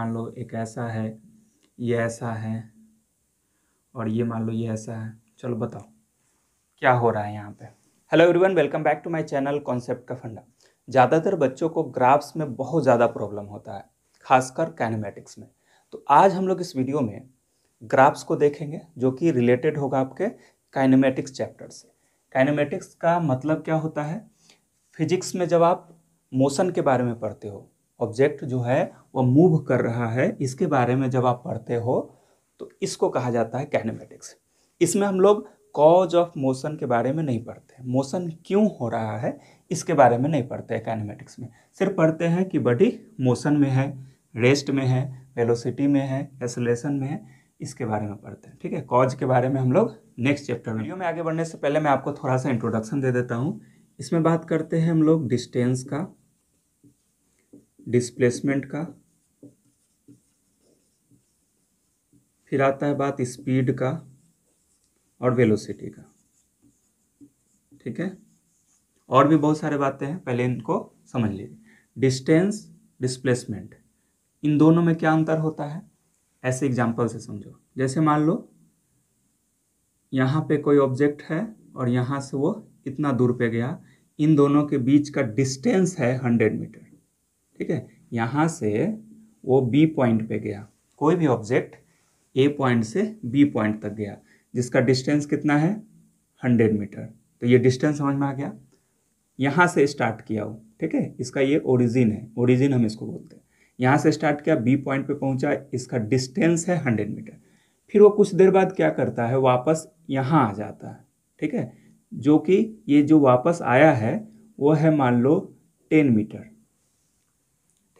मान लो एक ऐसा है ये ऐसा है और ये मान लो ये ऐसा है चलो बताओ क्या हो रहा है यहाँ पे hello everyone welcome back to my channel concept का फंडा ज़्यादातर बच्चों को ग्राफ्स में बहुत ज़्यादा प्रॉब्लम होता है खासकर कैनमेटिक्स में तो आज हम लोग इस वीडियो में ग्राफ्स को देखेंगे जो कि रिलेटेड होगा आपके काइनेमेटिक्स चैप्टर से काइनेमेटिक्स का मतलब क्या होता है फिजिक्स में जब आप मोशन के बारे में पढ़ते हो ऑब्जेक्ट जो है वह मूव कर रहा है इसके बारे में जब आप पढ़ते हो तो इसको कहा जाता है कैनेमेटिक्स इसमें हम लोग कॉज ऑफ मोशन के बारे में नहीं पढ़ते मोशन क्यों हो रहा है इसके बारे में नहीं पढ़ते हैं कैनेमेटिक्स में सिर्फ पढ़ते हैं कि बॉडी मोशन में है रेस्ट में है वेलोसिटी में है एसोलेशन में है इसके बारे में पढ़ते हैं ठीक है कॉज के बारे में हम लोग नेक्स्ट चैप्टर वीडियो में आगे बढ़ने से पहले मैं आपको थोड़ा सा इंट्रोडक्शन दे देता हूँ इसमें बात करते हैं हम लोग डिस्टेंस का डिस्प्लेसमेंट का फिर आता है बात स्पीड का और वेलोसिटी का ठीक है और भी बहुत सारे बातें हैं पहले इनको समझ लीजिए डिस्टेंस डिस्प्लेसमेंट इन दोनों में क्या अंतर होता है ऐसे एग्जाम्पल से समझो जैसे मान लो यहाँ पे कोई ऑब्जेक्ट है और यहाँ से वो इतना दूर पे गया इन दोनों के बीच का डिस्टेंस है हंड्रेड मीटर ठीक है यहाँ से वो बी पॉइंट पे गया कोई भी ऑब्जेक्ट ए पॉइंट से बी पॉइंट तक गया जिसका डिस्टेंस कितना है हंड्रेड मीटर तो ये डिस्टेंस समझ में आ गया यहाँ से स्टार्ट किया हो ठीक है इसका ये ओरिजिन है ओरिजिन हम इसको बोलते हैं यहाँ से स्टार्ट किया बी पॉइंट पे पहुँचा इसका डिस्टेंस है हंड्रेड मीटर फिर वो कुछ देर बाद क्या करता है वापस यहाँ आ जाता है ठीक है जो कि ये जो वापस आया है वो है मान लो टेन मीटर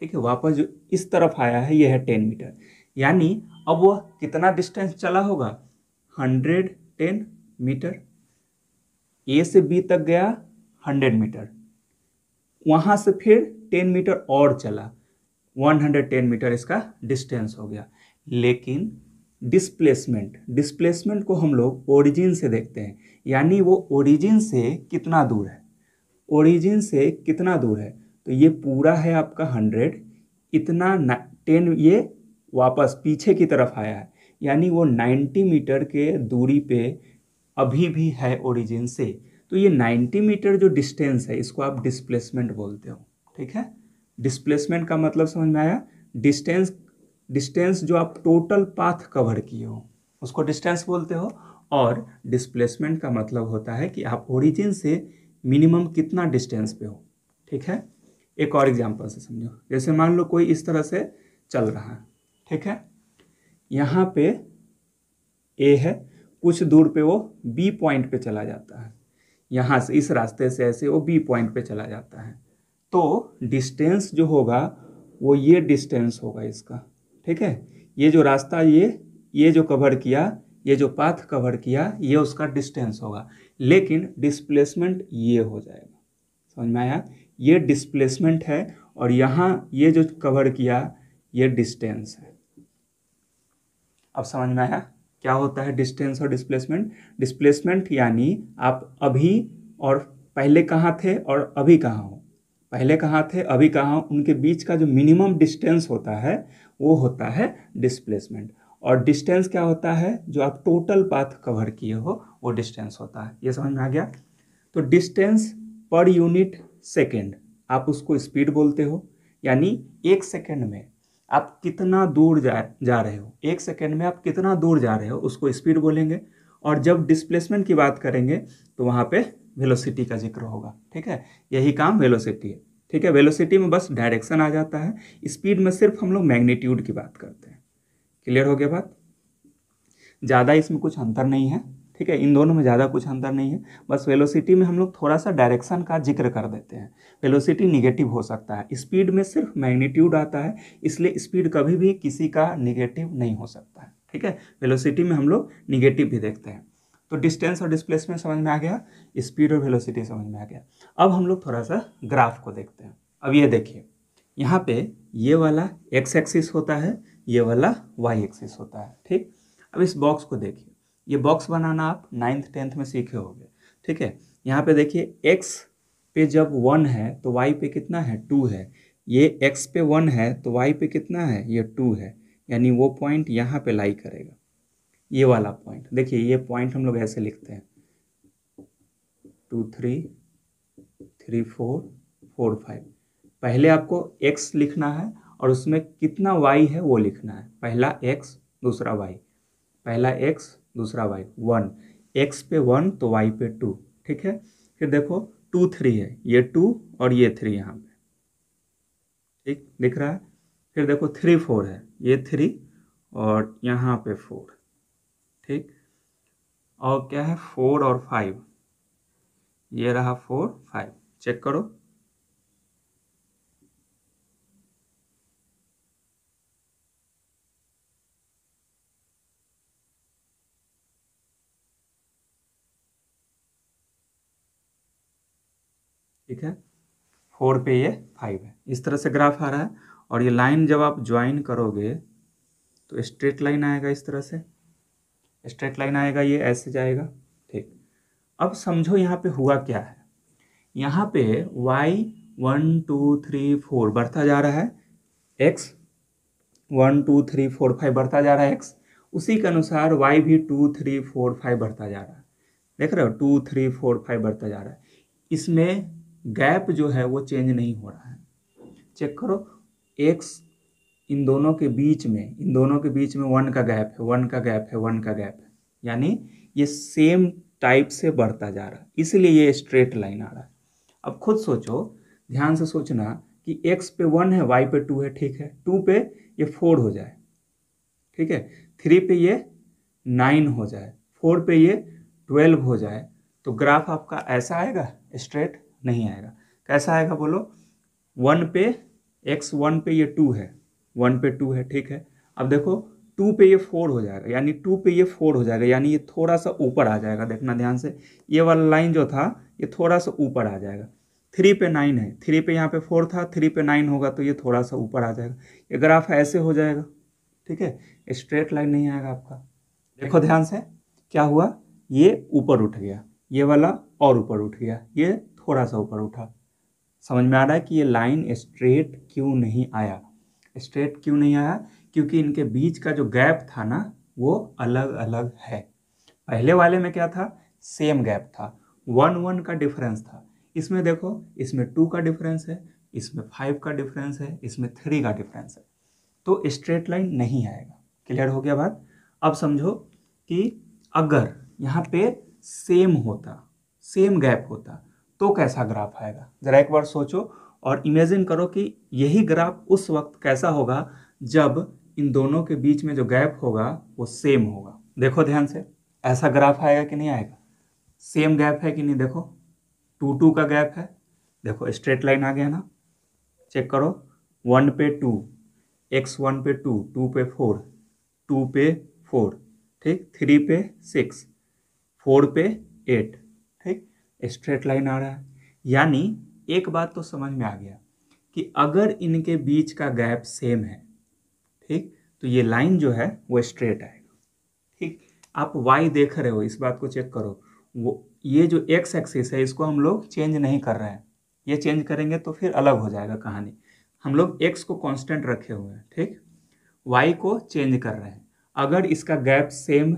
ठीक है वापस जो इस तरफ आया है यह है टेन मीटर यानी अब वह कितना डिस्टेंस चला होगा हंड्रेड टेन मीटर ए से बी तक गया हंड्रेड मीटर वहां से फिर टेन मीटर और चला वन हंड्रेड टेन मीटर इसका डिस्टेंस हो गया लेकिन डिस्प्लेसमेंट डिस्प्लेसमेंट को हम लोग ओरिजिन से देखते हैं यानी वो ओरिजिन से कितना दूर है ओरिजिन से कितना दूर है तो ये पूरा है आपका हंड्रेड इतना टेन ये वापस पीछे की तरफ आया है यानी वो नाइन्टी मीटर के दूरी पे अभी भी है ओरिजिन से तो ये नाइन्टी मीटर जो डिस्टेंस है इसको आप डिस्प्लेसमेंट बोलते हो ठीक है डिस्प्लेसमेंट का मतलब समझ में आया डिस्टेंस डिस्टेंस जो आप टोटल पाथ कवर किए हो उसको डिस्टेंस बोलते हो और डिस्प्लेसमेंट का मतलब होता है कि आप ओरिजिन से मिनिमम कितना डिस्टेंस पे हो ठीक है एक और एग्जाम्पल से समझो जैसे मान लो कोई इस तरह से चल रहा है ठीक है यहाँ पे ए है कुछ दूर पे वो बी पॉइंट पे चला जाता है यहाँ से इस रास्ते से ऐसे वो बी पॉइंट पे चला जाता है तो डिस्टेंस जो होगा वो ये डिस्टेंस होगा इसका ठीक है ये जो रास्ता ये ये जो कवर किया ये जो पाथ कवर किया ये उसका डिस्टेंस होगा लेकिन डिस्प्लेसमेंट ये हो जाएगा समझ में आया ये डिस्प्लेसमेंट है और यहाँ ये जो कवर किया ये डिस्टेंस है अब समझ में आया क्या होता है डिस्टेंस और डिस्प्लेसमेंट डिस्प्लेसमेंट यानी आप अभी और पहले कहाँ थे और अभी कहाँ हो पहले कहाँ थे अभी कहाँ हो उनके बीच का जो मिनिमम डिस्टेंस होता है वो होता है डिस्प्लेसमेंट और डिस्टेंस क्या होता है जो आप टोटल पाथ कवर किए हो वो डिस्टेंस होता है ये समझ में आ गया तो डिस्टेंस पर यूनिट सेकेंड आप उसको स्पीड बोलते हो यानी एक सेकेंड में आप कितना दूर जा जा रहे हो एक सेकेंड में आप कितना दूर जा रहे हो उसको स्पीड बोलेंगे और जब डिस्प्लेसमेंट की बात करेंगे तो वहाँ पे वेलोसिटी का जिक्र होगा ठीक है यही काम वेलोसिटी है ठीक है वेलोसिटी में बस डायरेक्शन आ जाता है स्पीड में सिर्फ हम लोग मैग्नीट्यूड की बात करते हैं क्लियर हो गया बात ज़्यादा इसमें कुछ अंतर नहीं है ठीक है इन दोनों में ज़्यादा कुछ अंतर नहीं है बस वेलोसिटी में हम लोग थोड़ा सा डायरेक्शन का जिक्र कर देते हैं वेलोसिटी निगेटिव हो सकता है स्पीड में सिर्फ मैग्नीट्यूड आता है इसलिए स्पीड कभी भी किसी का निगेटिव नहीं हो सकता है ठीक है वेलोसिटी में हम लोग निगेटिव भी देखते हैं तो डिस्टेंस और डिस्प्लेसमेंट समझ में आ गया स्पीड और वेलोसिटी समझ में आ गया अब हम लोग थोड़ा सा ग्राफ को देखते हैं अब ये देखिए यहाँ पे ये वाला एक्स एक्सिस होता है ये वाला वाई एक्सिस होता है ठीक अब इस बॉक्स को देखिए ये बॉक्स बनाना आप नाइन्थ टेंथ में सीखे होंगे ठीक है यहाँ पे देखिए एक्स पे जब वन है तो वाई पे कितना है टू है ये एक्स पे वन है तो वाई पे कितना है ये टू है यानी वो पॉइंट यहाँ पे लाई करेगा ये वाला पॉइंट देखिए ये पॉइंट हम लोग ऐसे लिखते हैं two three three four four five पहले आपको एक्स लिखना है और उसमें कितना वाई है वो लिखना है पहला एक्स दूसरा वाई पहला एक्स दूसरा वाई वन एक्स पे वन तो वाई पे टू ठीक है फिर देखो टू थ्री है ये टू और ये थ्री यहाँ पे ठीक दिख रहा है फिर देखो थ्री फोर है ये थ्री और यहाँ पे फोर ठीक और क्या है फोर और फाइव ये रहा फोर फाइव चेक करो ठीक है फोर पे ये फाइव है इस तरह से ग्राफ आ रहा है और ये लाइन जब आप ज्वाइन करोगे तो स्ट्रेट लाइन आएगा इस तरह से स्ट्रेट लाइन आएगा ये ऐसे जाएगा ठीक अब समझो यहाँ पे हुआ क्या है यहाँ पे y one two three four बढ़ता जा रहा है x one two three four five बढ़ता जा रहा है x उसी के अनुसार y भी टू थ्री फोर फाइव बढ़ता जा रहा है देख रहे हो टू थ्री फोर फाइव बढ़ता जा रहा है इसमें गैप जो है वो चेंज नहीं हो रहा है चेक करो एक्स इन दोनों के बीच में इन दोनों के बीच में वन का गैप है वन का गैप है वन का गैप है यानी ये सेम टाइप से बढ़ता जा रहा है इसलिए ये स्ट्रेट लाइन आ रहा है अब खुद सोचो ध्यान से सोचना कि एक्स पे वन है वाई पे टू है ठीक है टू पे ये फोर हो जाए ठीक है थ्री पे ये नाइन हो जाए फोर पे ये ट्वेल्व हो जाए तो ग्राफ आपका ऐसा आएगा स्ट्रेट नहीं आएगा कैसा आएगा बोलो वन पे एक्स वन पे ये टू है वन पे टू है ठीक है अब देखो टू पे ये फोर हो जाएगा यानी टू पे ये फोर हो जाएगा यानी ये थोड़ा सा ऊपर आ जाएगा देखना ध्यान से ये वाला लाइन जो था ये थोड़ा सा ऊपर आ जाएगा थ्री पे नाइन है थ्री पे यहाँ पे फोर था थ्री पे नाइन होगा तो ये थोड़ा सा ऊपर आ जाएगा ये ग्राफ ऐसे हो जाएगा ठीक है स्ट्रेट लाइन नहीं आएगा आपका देखो ध्यान से क्या हुआ ये ऊपर उठ गया ये वाला और ऊपर उठ गया ये थोड़ा सा ऊपर उठा समझ में आ रहा है कि ये लाइन स्ट्रेट क्यों नहीं आया स्ट्रेट क्यों नहीं आया क्योंकि इनके बीच का जो गैप था ना वो अलग अलग है पहले वाले में क्या था सेम गैप था वन वन का डिफरेंस था इसमें देखो इसमें टू का डिफरेंस है इसमें फाइव का डिफरेंस है इसमें थ्री का डिफरेंस है तो स्ट्रेट लाइन नहीं आएगा क्लियर हो गया बात अब समझो कि अगर यहाँ पे सेम होता सेम गैप होता तो कैसा ग्राफ आएगा ज़रा एक बार सोचो और इमेजिन करो कि यही ग्राफ उस वक्त कैसा होगा जब इन दोनों के बीच में जो गैप होगा वो सेम होगा देखो ध्यान से ऐसा ग्राफ आएगा कि नहीं आएगा सेम गैप है कि नहीं देखो टू टू का गैप है देखो स्ट्रेट लाइन आ गया ना चेक करो वन पे टू एक्स वन पे टू टू पे फोर टू पे फोर ठीक थ्री पे सिक्स फोर पे एट स्ट्रेट लाइन आ रहा है यानी एक बात तो समझ में आ गया कि अगर इनके बीच का गैप सेम है ठीक तो ये लाइन जो है वो स्ट्रेट आएगा ठीक आप वाई देख रहे हो इस बात को चेक करो वो ये जो एक्स एक्सिस है इसको हम लोग चेंज नहीं कर रहे हैं ये चेंज करेंगे तो फिर अलग हो जाएगा कहानी हम लोग एक्स को कांस्टेंट रखे हुए हैं ठीक वाई को चेंज कर रहे हैं अगर इसका गैप सेम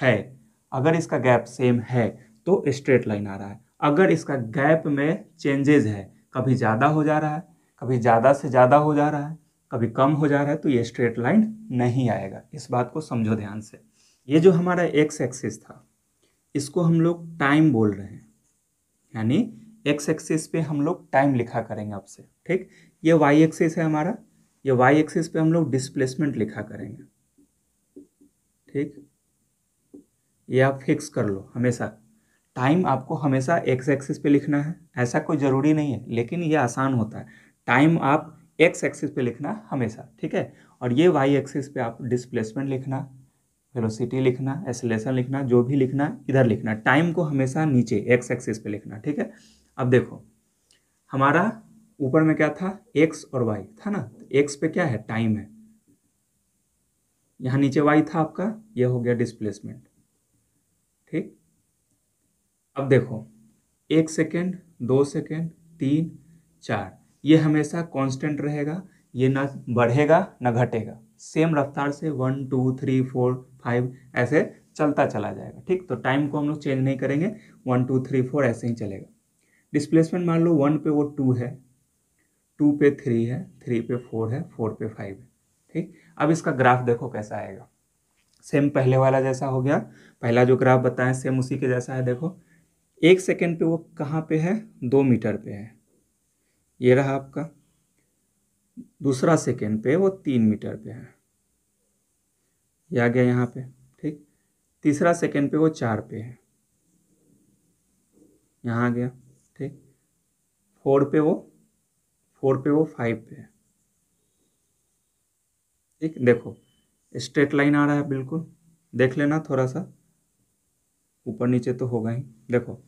है अगर इसका गैप सेम है तो स्ट्रेट लाइन आ रहा है अगर इसका गैप में चेंजेज है कभी ज़्यादा हो जा रहा है कभी ज़्यादा से ज़्यादा हो जा रहा है कभी कम हो जा रहा है तो ये स्ट्रेट लाइन नहीं आएगा इस बात को समझो ध्यान से ये जो हमारा एक्स एक्सिस था इसको हम लोग टाइम बोल रहे हैं यानी एक्स एक्सिस पे हम लोग टाइम लिखा करेंगे आपसे ठीक ये वाई एक्सिस है हमारा ये वाई एक्सिस पे हम लोग डिस्प्लेसमेंट लिखा करेंगे ठीक ये आप फिक्स कर लो हमेशा टाइम आपको हमेशा एक्स एक्सिस पे लिखना है ऐसा कोई ज़रूरी नहीं है लेकिन ये आसान होता है टाइम आप एक्स एक्सिस पे लिखना हमेशा ठीक है और ये वाई एक्सिस पे आप डिस्प्लेसमेंट लिखना वेलोसिटी लिखना एसलेसन लिखना जो भी लिखना इधर लिखना टाइम को हमेशा नीचे एक्स एक्सिस पे लिखना ठीक है अब देखो हमारा ऊपर में क्या था एक्स और वाई था ना एक्स पे क्या है टाइम है यहाँ नीचे वाई था आपका यह हो गया डिस्प्लेसमेंट ठीक अब देखो एक सेकेंड दो सेकेंड तीन चार ये हमेशा कांस्टेंट रहेगा ये ना बढ़ेगा ना घटेगा सेम रफ्तार से one two three four five ऐसे चलता चला जाएगा ठीक तो टाइम को हम लोग चेंज नहीं करेंगे वन टू थ्री फोर ऐसे ही चलेगा डिस्प्लेसमेंट मान लो वन पे वो टू है टू पे थ्री है थ्री पे फोर है फोर पे फाइव है ठीक अब इसका ग्राफ देखो कैसा आएगा सेम पहले वाला जैसा हो गया पहला जो ग्राफ बताएं सेम उसी के जैसा है देखो एक सेकेंड पे वो कहाँ पे है दो मीटर पे है ये रहा आपका दूसरा सेकेंड पे वो तीन मीटर पे है ये आ गया यहाँ पे ठीक तीसरा सेकेंड पे वो चार पे है यहाँ आ गया ठीक फोर पे वो फोर पे वो फाइव पे है ठीक देखो स्ट्रेट लाइन आ रहा है बिल्कुल देख लेना थोड़ा सा ऊपर नीचे तो होगा ही देखो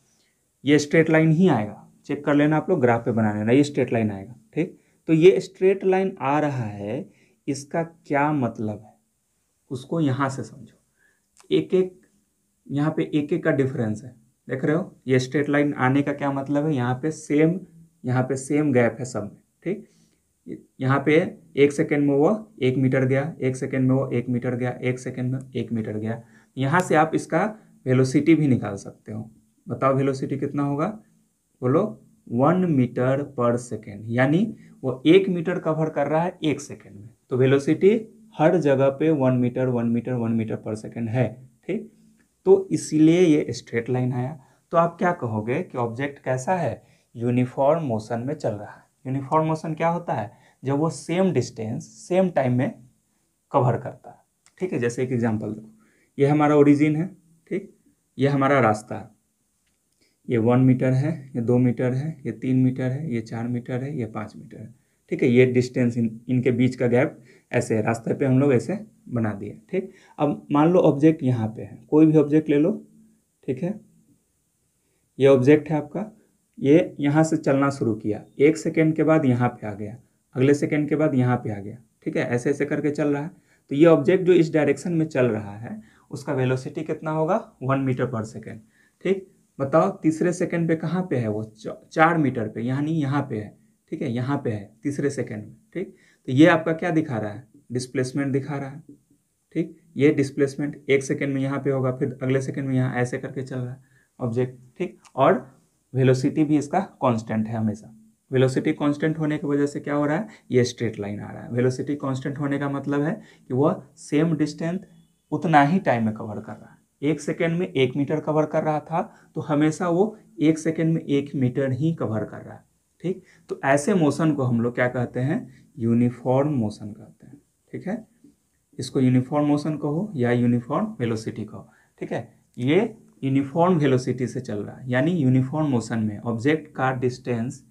ये स्ट्रेट लाइन ही आएगा चेक कर लेना आप लोग ग्राफ पे बना लेना ये स्ट्रेट लाइन आएगा ठीक तो ये स्ट्रेट लाइन आ रहा है इसका क्या मतलब है उसको यहाँ से समझो एक एक यहाँ पे एक एक का डिफरेंस है देख रहे हो ये स्ट्रेट लाइन आने का क्या मतलब है यहाँ पे सेम यहाँ पे सेम गैप है सब में ठीक यहाँ पे एक सेकेंड में वो एक मीटर गया एक सेकेंड में वो एक मीटर गया एक सेकेंड में एक मीटर गया यहाँ से आप इसका वेलोसिटी भी निकाल सकते हो बताओ वेलोसिटी कितना होगा बोलो वन मीटर पर सेकेंड यानी वो एक मीटर कवर कर रहा है एक सेकेंड में तो वेलोसिटी हर जगह पे one meter one meter one meter per second है ठीक तो इसीलिए ये स्ट्रेट लाइन आया तो आप क्या कहोगे कि ऑब्जेक्ट कैसा है यूनिफॉर्म मोशन में चल रहा है यूनिफॉर्म मोशन क्या होता है जब वो सेम डिस्टेंस सेम टाइम में कवर करता है ठीक है जैसे एक एग्जाम्पल दो ये हमारा ओरिजिन है ठीक ये हमारा रास्ता है ये वन मीटर है ये दो मीटर है ये तीन मीटर है ये चार मीटर है ये पाँच मीटर है ठीक है ये डिस्टेंस इन इनके बीच का गैप ऐसे है रास्ते पे हम लोग ऐसे बना दिए ठीक अब मान लो ऑब्जेक्ट यहाँ पे है कोई भी ऑब्जेक्ट ले लो ठीक है ये ऑब्जेक्ट है आपका ये यहाँ से चलना शुरू किया एक सेकेंड के बाद यहाँ पे आ गया अगले सेकेंड के बाद यहाँ पे आ गया ठीक है ऐसे ऐसे करके चल रहा है तो ये ऑब्जेक्ट जो इस डायरेक्शन में चल रहा है उसका वेलोसिटी कितना होगा वन मीटर पर सेकेंड ठीक बताओ तीसरे सेकंड पे कहाँ पे है वो चार मीटर पे यानी यहाँ पे है ठीक है यहाँ पे है तीसरे सेकंड में ठीक तो ये आपका क्या दिखा रहा है डिस्प्लेसमेंट दिखा रहा है ठीक ये डिस्प्लेसमेंट एक सेकंड में यहाँ पे होगा फिर अगले सेकंड में यहाँ ऐसे करके चल रहा है ऑब्जेक्ट ठीक और वेलोसिटी भी इसका कॉन्स्टेंट है हमेशा वेलोसिटी कॉन्स्टेंट होने की वजह से क्या हो रहा है ये स्ट्रेट लाइन आ रहा है वेलोसिटी कॉन्स्टेंट होने का मतलब है कि वह सेम डिस्टेंस उतना ही टाइम में कवर कर रहा है एक सेकेंड में एक मीटर कवर कर रहा था तो हमेशा वो एक सेकेंड में एक मीटर ही कवर कर रहा है ठीक तो ऐसे मोशन को हम लोग क्या कहते हैं यूनिफॉर्म मोशन कहते हैं ठीक है इसको यूनिफॉर्म मोशन कहो या यूनिफॉर्म वेलोसिटी कहो ठीक है ये यूनिफॉर्म वेलोसिटी से चल रहा है यानी यूनिफॉर्म मोशन में ऑब्जेक्ट का डिस्टेंस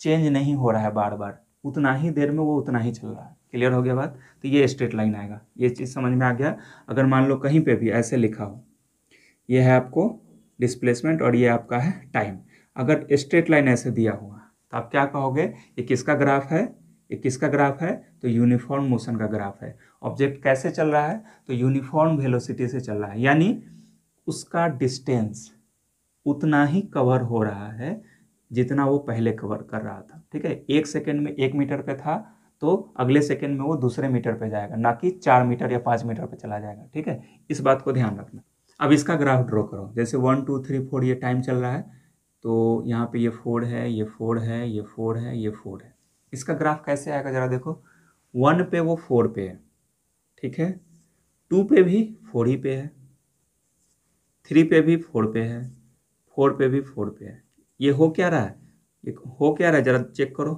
चेंज नहीं हो रहा है बार बार उतना ही देर में वो उतना ही चल रहा है क्लियर हो गया बात तो ये स्ट्रेट लाइन आएगा ये चीज़ समझ में आ गया अगर मान लो कहीं पे भी ऐसे लिखा हो ये है आपको डिस्प्लेसमेंट और ये आपका है टाइम अगर स्ट्रेट लाइन ऐसे दिया हुआ तो आप क्या कहोगे ये किसका ग्राफ है ये किसका ग्राफ है तो यूनिफॉर्म मोशन का ग्राफ है ऑब्जेक्ट कैसे चल रहा है तो यूनिफॉर्म वेलोसिटी से चल रहा है यानी उसका डिस्टेंस उतना ही कवर हो रहा है जितना वो पहले कवर कर रहा था ठीक है एक सेकेंड में एक मीटर पे था तो अगले सेकेंड में वो दूसरे मीटर पर जाएगा ना कि चार मीटर या पाँच मीटर पर चला जाएगा ठीक है इस बात को ध्यान रखना अब इसका ग्राफ ड्रॉ करो जैसे वन टू थ्री फोर ये टाइम चल रहा है तो यहाँ पे ये फोर है ये फोर है ये फोर है ये फोर है इसका ग्राफ कैसे आएगा ज़रा देखो वन पे वो फोर पे है ठीक है टू पे भी फोर ही पे है थ्री पे भी फोर पे है फोर पे भी फोर पे है ये हो क्या रहा है ये हो क्या रहा है ज़रा चेक करो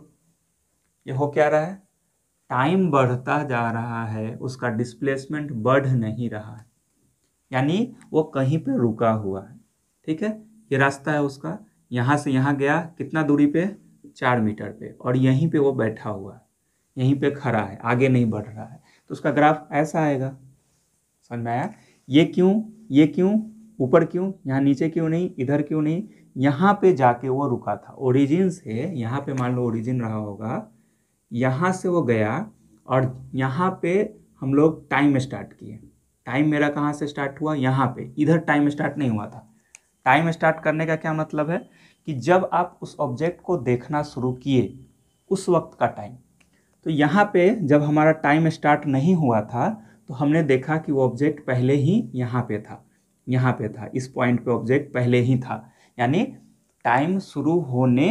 ये हो क्या रहा है टाइम बढ़ता जा रहा है उसका डिस्प्लेसमेंट बढ़ नहीं रहा है यानी वो कहीं पे रुका हुआ है ठीक है ये रास्ता है उसका यहाँ से यहाँ गया कितना दूरी पे चार मीटर पे और यहीं पे वो बैठा हुआ है यहीं पे खड़ा है आगे नहीं बढ़ रहा है तो उसका ग्राफ ऐसा आएगा समझ में आया ये क्यों ये क्यों ऊपर क्यों यहाँ नीचे क्यों नहीं इधर क्यों नहीं यहाँ पे जाके वो रुका था ओरिजिन से यहाँ पे मान लो ओरिजिन रहा होगा यहाँ से वो गया और यहाँ पे हम लोग टाइम स्टार्ट किए टाइम मेरा कहाँ से स्टार्ट हुआ यहाँ पे इधर टाइम स्टार्ट नहीं हुआ था टाइम स्टार्ट करने का क्या मतलब है कि जब आप उस ऑब्जेक्ट को देखना शुरू किए उस वक्त का टाइम तो यहाँ पे जब हमारा टाइम स्टार्ट नहीं हुआ था तो हमने देखा कि वो ऑब्जेक्ट पहले ही यहाँ पे था यहाँ पे था इस पॉइंट पे ऑब्जेक्ट पहले ही था यानी टाइम शुरू होने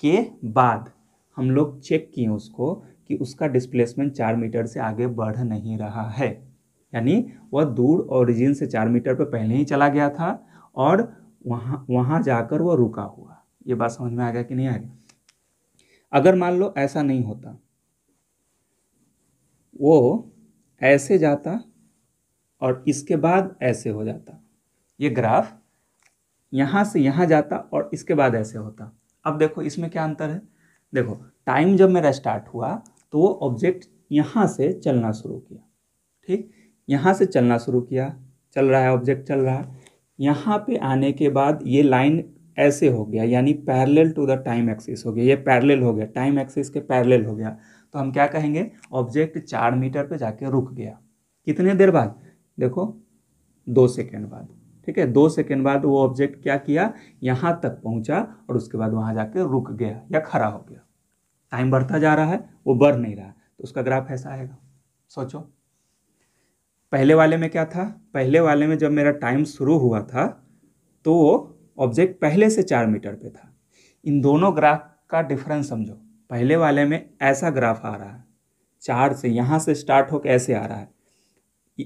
के बाद हम लोग चेक किए उसको कि उसका डिस्प्लेसमेंट चार मीटर से आगे बढ़ नहीं रहा है यानी वह दूर ओरिजिन से चार मीटर पर पहले ही चला गया था और वहाँ वहाँ जाकर वह रुका हुआ ये बात समझ में आ गया कि नहीं आ गया अगर मान लो ऐसा नहीं होता वो ऐसे जाता और इसके बाद ऐसे हो जाता ये ग्राफ यहाँ से यहाँ जाता और इसके बाद ऐसे होता अब देखो इसमें क्या अंतर है देखो टाइम जब मेरा स्टार्ट हुआ तो वो ऑब्जेक्ट यहाँ से चलना शुरू किया ठीक यहाँ से चलना शुरू किया चल रहा है ऑब्जेक्ट चल रहा है यहाँ पे आने के बाद ये लाइन ऐसे हो गया यानी parallel to the time axis हो गया ये पैरेलल हो गया टाइम एक्सिस के पैरेलल हो गया तो हम क्या कहेंगे ऑब्जेक्ट चार मीटर पे जाके रुक गया कितने देर बाद देखो दो सेकेंड बाद ठीक है दो सेकेंड बाद वो ऑब्जेक्ट क्या किया यहाँ तक पहुँचा और उसके बाद वहाँ जाके रुक गया या खड़ा हो गया टाइम बढ़ता जा रहा है वो बढ़ नहीं रहा तो उसका ग्राफ ऐसा आएगा सोचो पहले वाले में क्या था पहले वाले में जब मेरा टाइम शुरू हुआ था तो वो ऑब्जेक्ट पहले से चार मीटर पे था इन दोनों ग्राफ का डिफरेंस समझो पहले वाले में ऐसा ग्राफ आ रहा है चार से यहाँ से स्टार्ट होकर ऐसे आ रहा है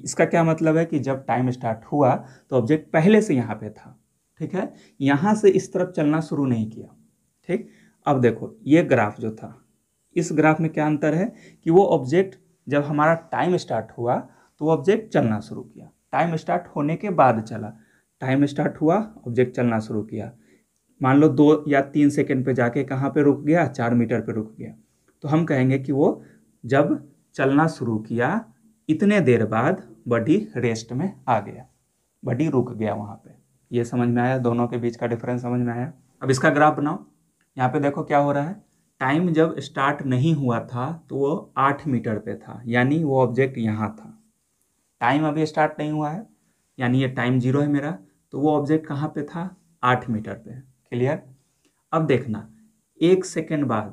इसका क्या मतलब है कि जब टाइम स्टार्ट हुआ तो ऑब्जेक्ट पहले से यहाँ पे था ठीक है यहाँ से इस तरफ चलना शुरू नहीं किया ठीक अब देखो ये ग्राफ जो था इस ग्राफ में क्या अंतर है कि वो ऑब्जेक्ट जब हमारा टाइम स्टार्ट हुआ तो ऑब्जेक्ट चलना शुरू किया टाइम स्टार्ट होने के बाद चला टाइम स्टार्ट हुआ ऑब्जेक्ट चलना शुरू किया मान लो दो या तीन सेकेंड पर जाके कहाँ पर रुक गया चार मीटर पर रुक गया तो हम कहेंगे कि वो जब चलना शुरू किया इतने देर बाद बॉडी रेस्ट में आ गया बॉडी रुक गया वहाँ पे ये समझ में आया दोनों के बीच का डिफरेंस समझ में आया अब इसका ग्राफ बनाओ यहाँ पे देखो क्या हो रहा है टाइम जब स्टार्ट नहीं हुआ था तो वो आठ मीटर पे था यानी वो ऑब्जेक्ट यहाँ था टाइम अभी स्टार्ट नहीं हुआ है यानी ये टाइम जीरो है मेरा तो वो ऑब्जेक्ट कहाँ पे था आठ मीटर पे क्लियर अब देखना एक सेकेंड बाद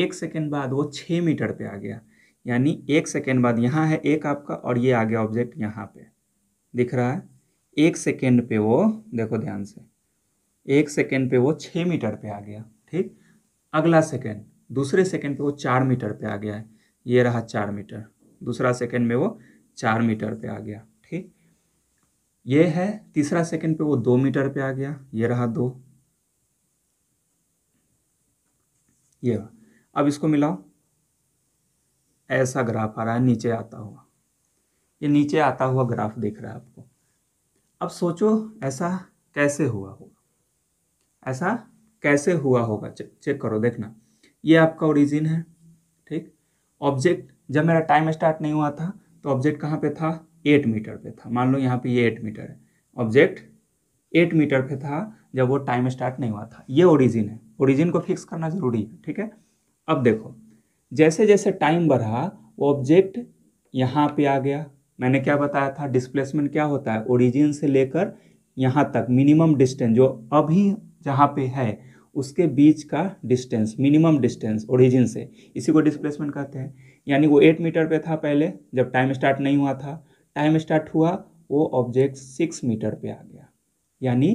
एक सेकेंड बाद वो छः मीटर पे आ गया यानी एक सेकेंड बाद यहाँ है एक आपका और ये आ गया ऑब्जेक्ट यहाँ पे दिख रहा है एक सेकेंड पे वो देखो ध्यान से एक सेकेंड पे वो छः मीटर पे आ गया ठीक अगला सेकेंड दूसरे सेकेंड पे वो चार मीटर पे आ गया है ये रहा चार मीटर दूसरा सेकेंड में वो चार मीटर पे आ गया ठीक ये है तीसरा सेकेंड पे वो दो मीटर पे आ गया ये रहा दो ये अब इसको मिलाओ ऐसा ग्राफ आ रहा है नीचे आता हुआ ये नीचे आता हुआ ग्राफ देख रहा है आपको अब सोचो ऐसा कैसे हुआ होगा ऐसा कैसे हुआ होगा चेक चेक करो देखना ये आपका ओरिजिन है ठीक ऑब्जेक्ट जब मेरा टाइम स्टार्ट नहीं हुआ था तो ऑब्जेक्ट कहाँ पे था एट मीटर पे था मान लो यहाँ पे ये एट मीटर है ऑब्जेक्ट एट मीटर पे था जब वो टाइम स्टार्ट नहीं हुआ था ये ओरिजिन है ओरिजिन को फिक्स करना ज़रूरी है ठीक है अब देखो जैसे जैसे टाइम बढ़ा वो ऑब्जेक्ट यहाँ पे आ गया मैंने क्या बताया था डिस्प्लेसमेंट क्या होता है ओरिजिन से लेकर यहाँ तक मिनिमम डिस्टेंस जो अभी जहाँ पे है उसके बीच का डिस्टेंस मिनिमम डिस्टेंस ओरिजिन से इसी को डिस्प्लेसमेंट कहते हैं यानी वो एट मीटर पे था पहले जब टाइम स्टार्ट नहीं हुआ था टाइम स्टार्ट हुआ वो ऑब्जेक्ट सिक्स मीटर पे आ गया यानी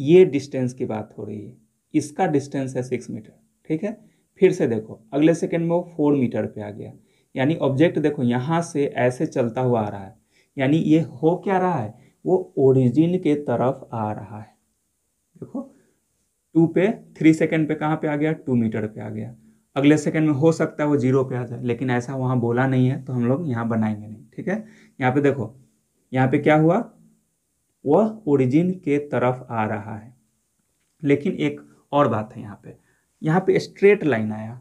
ये डिस्टेंस की बात हो रही है इसका डिस्टेंस है सिक्स मीटर ठीक है फिर से देखो अगले सेकेंड में वो फोर मीटर पर आ गया यानी ऑब्जेक्ट देखो यहाँ से ऐसे चलता हुआ आ रहा है यानी ये हो क्या रहा है वो ओरिजिन के तरफ आ रहा है देखो टू पे थ्री सेकेंड पे कहाँ पे आ गया टू मीटर पे आ गया अगले सेकंड में हो सकता है वो जीरो पे आ जाए लेकिन ऐसा वहाँ बोला नहीं है तो हम लोग यहाँ बनाएंगे नहीं ठीक है यहाँ पे देखो यहाँ पे क्या हुआ वह ओरिजिन के तरफ आ रहा है लेकिन एक और बात है यहाँ पे यहाँ पे स्ट्रेट लाइन आया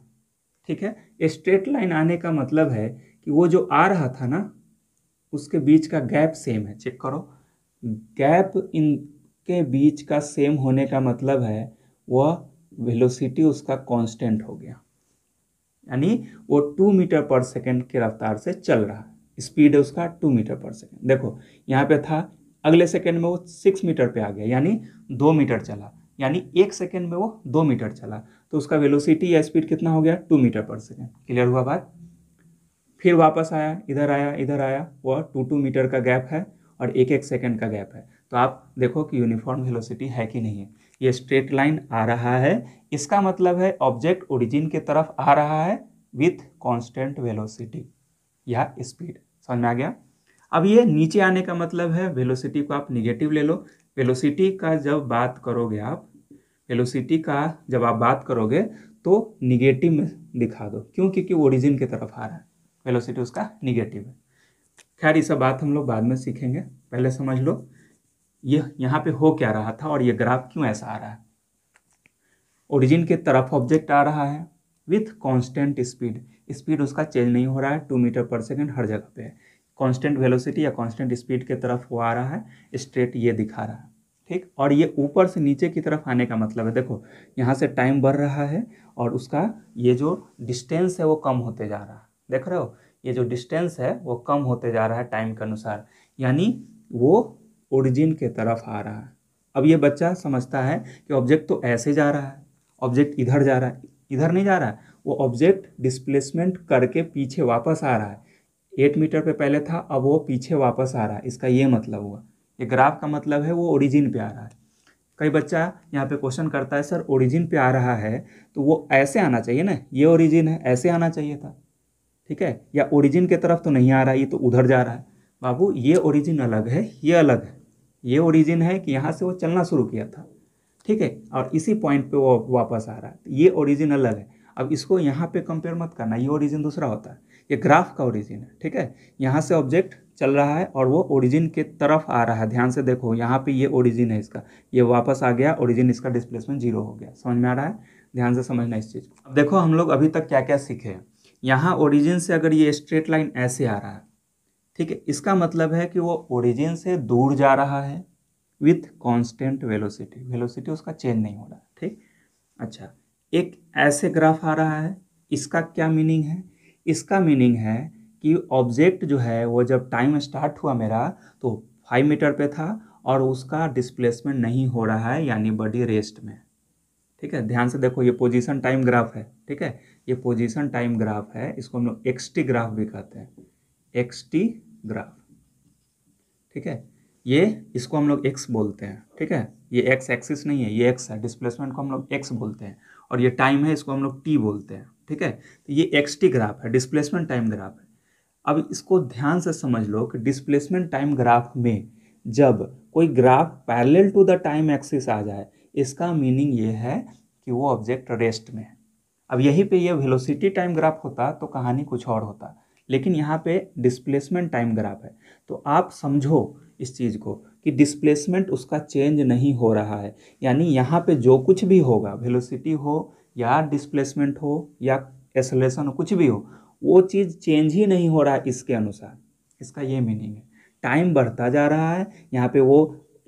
ठीक है स्ट्रेट लाइन आने का मतलब है कि वो जो आ रहा था ना उसके बीच का गैप सेम है चेक करो गैप इन के बीच का सेम होने का मतलब है वह वेलोसिटी उसका कांस्टेंट हो गया यानी वो टू मीटर पर सेकेंड की रफ्तार से चल रहा है स्पीड है उसका टू मीटर पर सेकेंड देखो यहाँ पे था अगले सेकेंड में वो सिक्स मीटर पे आ गया यानी दो मीटर चला यानी एक सेकेंड में वो दो मीटर चला तो उसका वेलोसिटी या स्पीड कितना हो गया two meter per second clear हुआ बात फिर वापस आया इधर आया इधर आया वह टू टू मीटर का गैप है और एक एक सेकेंड का गैप है तो आप देखो कि यूनिफॉर्म वेलोसिटी है कि नहीं है ये स्ट्रेट लाइन आ रहा है इसका मतलब है ऑब्जेक्ट ओरिजिन की तरफ आ रहा है विथ कॉन्स्टेंट वेलोसिटी या स्पीड समझ में आ गया अब ये नीचे आने का मतलब है वेलोसिटी को आप निगेटिव ले लो वेलोसिटी का जब बात करोगे आप वेलोसिटी का जब आप बात करोगे तो निगेटिव में दिखा दो क्यों क्योंकि ओरिजिन की तरफ आ रहा है वेलोसिटी उसका निगेटिव है खैर ये सब बात हम लोग बाद में सीखेंगे पहले समझ लो ये यह यहाँ पे हो क्या रहा था और ये ग्राफ क्यों ऐसा आ रहा है ओरिजिन के तरफ ऑब्जेक्ट आ रहा है विथ कांस्टेंट स्पीड स्पीड उसका चेंज नहीं हो रहा है टू मीटर पर सेकेंड हर जगह पे कॉन्स्टेंट कांस्टेंट वेलोसिटी या कांस्टेंट स्पीड के तरफ वो आ रहा है स्ट्रेट ये दिखा रहा है ठीक और ये ऊपर से नीचे की तरफ आने का मतलब है देखो यहाँ से टाइम बढ़ रहा है और उसका ये जो डिस्टेंस है वो कम होते जा रहा है देख रहे हो ये जो डिस्टेंस है वो कम होते जा रहा है टाइम के अनुसार यानी वो ओरिजिन के तरफ आ रहा है अब ये बच्चा समझता है कि ऑब्जेक्ट तो ऐसे जा रहा है ऑब्जेक्ट इधर जा रहा है इधर नहीं जा रहा है वो ऑब्जेक्ट डिस्प्लेसमेंट करके पीछे वापस आ रहा है एट मीटर पे पहले था अब वो पीछे वापस आ रहा है इसका ये मतलब हुआ ये ग्राफ का मतलब है वो ओरिजिन पे आ रहा है कई बच्चा यहाँ पे क्वेश्चन करता है सर ओरिजिन पे आ रहा है तो वो ऐसे आना चाहिए ना ये ओरिजिन है ऐसे आना चाहिए था ठीक है या ओरिजिन के तरफ तो नहीं आ रहा ये तो उधर जा रहा है बाबू ये ओरिजिन अलग है ये अलग है ये ओरिजिन है कि यहाँ से वो चलना शुरू किया था ठीक है और इसी पॉइंट पे वो वापस आ रहा है ये ओरिजिन अलग है अब इसको यहाँ पे कंपेयर मत करना ये ओरिजिन दूसरा होता है ये ग्राफ का ओरिजिन है ठीक है यहाँ से ऑब्जेक्ट चल रहा है और वो ओरिजिन के तरफ आ रहा है ध्यान से देखो यहाँ पे ये ओरिजिन है इसका ये वापस आ गया ओरिजिन इसका डिस्प्लेसमेंट जीरो हो गया समझ में आ रहा है ध्यान से समझना इस चीज़ को अब देखो हम लोग अभी तक क्या क्या सीखे हैं यहाँ ओरिजिन से अगर ये स्ट्रेट लाइन ऐसे आ रहा है ठीक है इसका मतलब है कि वो ओरिजिन से दूर जा रहा है विथ कांस्टेंट वेलोसिटी वेलोसिटी उसका चेंज नहीं हो रहा ठीक अच्छा एक ऐसे ग्राफ आ रहा है इसका क्या मीनिंग है इसका मीनिंग है कि ऑब्जेक्ट जो है वो जब टाइम स्टार्ट हुआ मेरा तो फाइव मीटर पे था और उसका डिस्प्लेसमेंट नहीं हो रहा है यानी बॉडी रेस्ट में ठीक है ध्यान से देखो ये पोजीशन टाइम ग्राफ है ठीक है ये पोजीशन टाइम ग्राफ है इसको हम लोग एक्स टी ग्राफ भी कहते हैं एक्स टी ग्राफ ठीक है ये इसको हम लोग एक्स बोलते हैं ठीक है ये एक्स एक्सिस नहीं है ये एक्स है डिस्प्लेसमेंट को हम लोग एक्स बोलते हैं और ये टाइम है इसको हम लोग टी बोलते हैं ठीक है तो ये एक्स टी ग्राफ है डिस्प्लेसमेंट टाइम ग्राफ है अब इसको ध्यान से समझ लो कि डिस्प्लेसमेंट टाइम ग्राफ में जब कोई graph parallel to the time axis आ जाए इसका मीनिंग ये है कि वो ऑब्जेक्ट रेस्ट में है अब यहीं पे ये वेलोसिटी टाइम ग्राफ होता तो कहानी कुछ और होता लेकिन यहाँ पे डिस्प्लेसमेंट टाइम ग्राफ है तो आप समझो इस चीज़ को कि डिस्प्लेसमेंट उसका चेंज नहीं हो रहा है यानी यहाँ पे जो कुछ भी होगा वेलोसिटी हो या डिस्प्लेसमेंट हो या एसोलेशन हो कुछ भी हो वो चीज़ चेंज ही नहीं हो रहा है इसके अनुसार इसका ये मीनिंग है टाइम बढ़ता जा रहा है यहाँ पर वो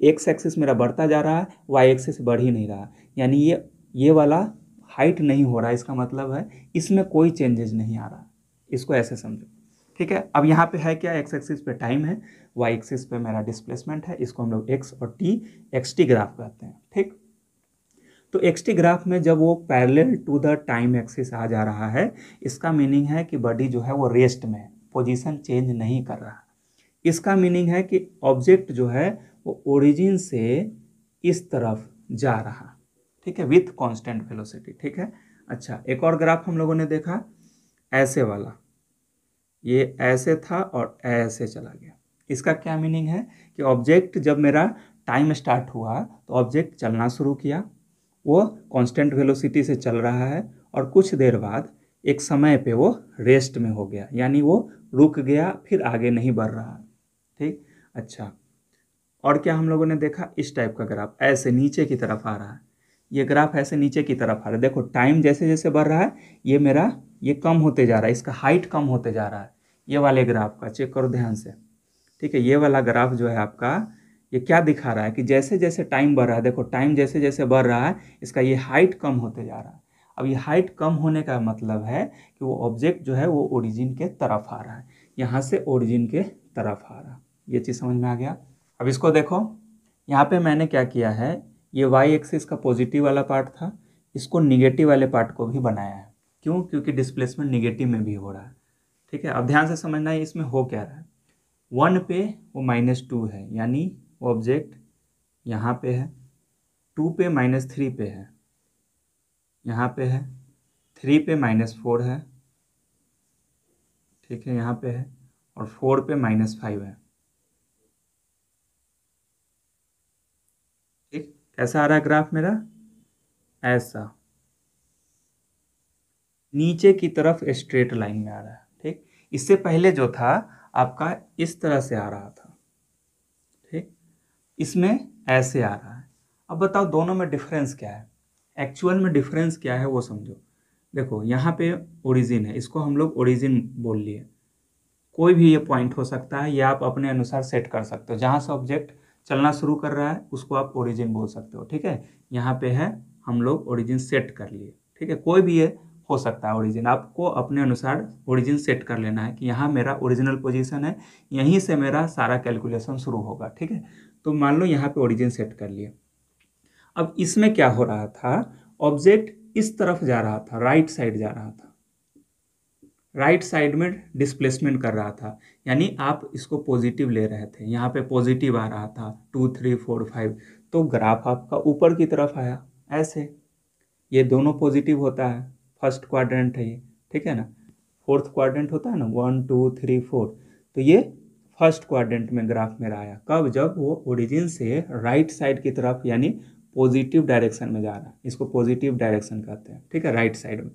एक्स एक्सेस मेरा बढ़ता जा रहा है वाई एक्सेस बढ़ ही नहीं रहा यानी ये ये वाला हाइट नहीं हो रहा है इसका मतलब है इसमें कोई चेंजेज नहीं आ रहा इसको ऐसे समझो ठीक है अब यहाँ पे है क्या एक्स एक्सिस पे टाइम है वाई एक्सिस पे मेरा डिस्प्लेसमेंट है इसको हम लोग एक्स और टी एक्स टी ग्राफ कहते हैं ठीक तो एक्स टी ग्राफ में जब वो parallel to the time axis आ जा रहा है इसका मीनिंग है कि बॉडी जो है वो रेस्ट में पोजिशन चेंज नहीं कर रहा इसका मीनिंग है कि ऑब्जेक्ट जो है वो ओरिजिन से इस तरफ जा रहा ठीक है विथ कांस्टेंट वेलोसिटी ठीक है अच्छा एक और ग्राफ हम लोगों ने देखा ऐसे वाला ये ऐसे था और ऐसे चला गया इसका क्या मीनिंग है कि ऑब्जेक्ट जब मेरा टाइम स्टार्ट हुआ तो ऑब्जेक्ट चलना शुरू किया वो कांस्टेंट वेलोसिटी से चल रहा है और कुछ देर बाद एक समय पे वो रेस्ट में हो गया यानी वो रुक गया फिर आगे नहीं बढ़ रहा ठीक अच्छा और क्या हम लोगों ने देखा इस टाइप का ग्राफ ऐसे नीचे की तरफ आ रहा है ये ग्राफ ऐसे नीचे की तरफ आ रहा है देखो टाइम जैसे जैसे बढ़ रहा है ये मेरा ये कम होते जा रहा है इसका हाइट कम होते जा रहा है ये वाले ग्राफ का चेक करो ध्यान से ठीक है ये वाला ग्राफ जो है आपका ये क्या दिखा रहा है कि जैसे जैसे टाइम बढ़ रहा है देखो टाइम जैसे जैसे बढ़ रहा है इसका ये हाइट कम होते जा रहा है अब ये हाइट कम होने का मतलब है कि वो ऑब्जेक्ट जो है वो ओरिजिन के तरफ आ रहा है यहाँ से ओरिजिन के तरफ आ रहा है ये चीज़ समझ में आ गया अब इसको देखो यहाँ पे मैंने क्या किया है ये वाई एक्सिस का पॉजिटिव वाला पार्ट था इसको निगेटिव वाले पार्ट को भी बनाया है क्यों क्योंकि डिस्प्लेसमेंट निगेटिव में भी हो रहा है ठीक है अब ध्यान से समझना है इसमें हो क्या रहा है वन पे वो माइनस टू है यानी वो ऑब्जेक्ट यहाँ पे है टू पे माइनस थ्री पे है यहाँ पे है थ्री पे माइनस फोर है ठीक है यहाँ पे है और फोर पे माइनस फाइव है ऐसा आ रहा ग्राफ मेरा ऐसा नीचे की तरफ स्ट्रेट लाइन में आ रहा है ठीक इससे पहले जो था आपका इस तरह से आ रहा था ठीक इसमें ऐसे आ रहा है अब बताओ दोनों में डिफरेंस क्या है एक्चुअल में डिफरेंस क्या है वो समझो देखो यहाँ पे ओरिजिन है इसको हम लोग ओरिजिन बोल लिए कोई भी ये पॉइंट हो सकता है या आप अपने अनुसार सेट कर सकते हो जहाँ से ऑब्जेक्ट चलना शुरू कर रहा है उसको आप ओरिजिन बोल सकते हो ठीक है यहाँ पे है हम लोग ओरिजिन सेट कर लिए ठीक है कोई भी है हो सकता है ओरिजिन आपको अपने अनुसार ओरिजिन सेट कर लेना है कि यहाँ मेरा ओरिजिनल पोजीशन है यहीं से मेरा सारा कैलकुलेशन शुरू होगा ठीक है तो मान लो यहाँ पे ओरिजिन सेट कर लिए अब इसमें क्या हो रहा था ऑब्जेक्ट इस तरफ जा रहा था राइट साइड जा रहा था राइट right साइड में डिस्प्लेसमेंट कर रहा था यानी आप इसको पॉजिटिव ले रहे थे यहाँ पे पॉजिटिव आ रहा था टू थ्री फोर फाइव तो ग्राफ आपका ऊपर की तरफ आया ऐसे ये दोनों पॉजिटिव होता है फर्स्ट क्वाड्रेंट है ये ठीक है ना फोर्थ क्वाड्रेंट होता है ना वन टू थ्री फोर तो ये फर्स्ट क्वाड्रेंट में ग्राफ मेरा आया कब जब वो ओरिजिन से राइट साइड की तरफ यानी पॉजिटिव डायरेक्शन में जा रहा है इसको पॉजिटिव डायरेक्शन कहते हैं ठीक है राइट साइड में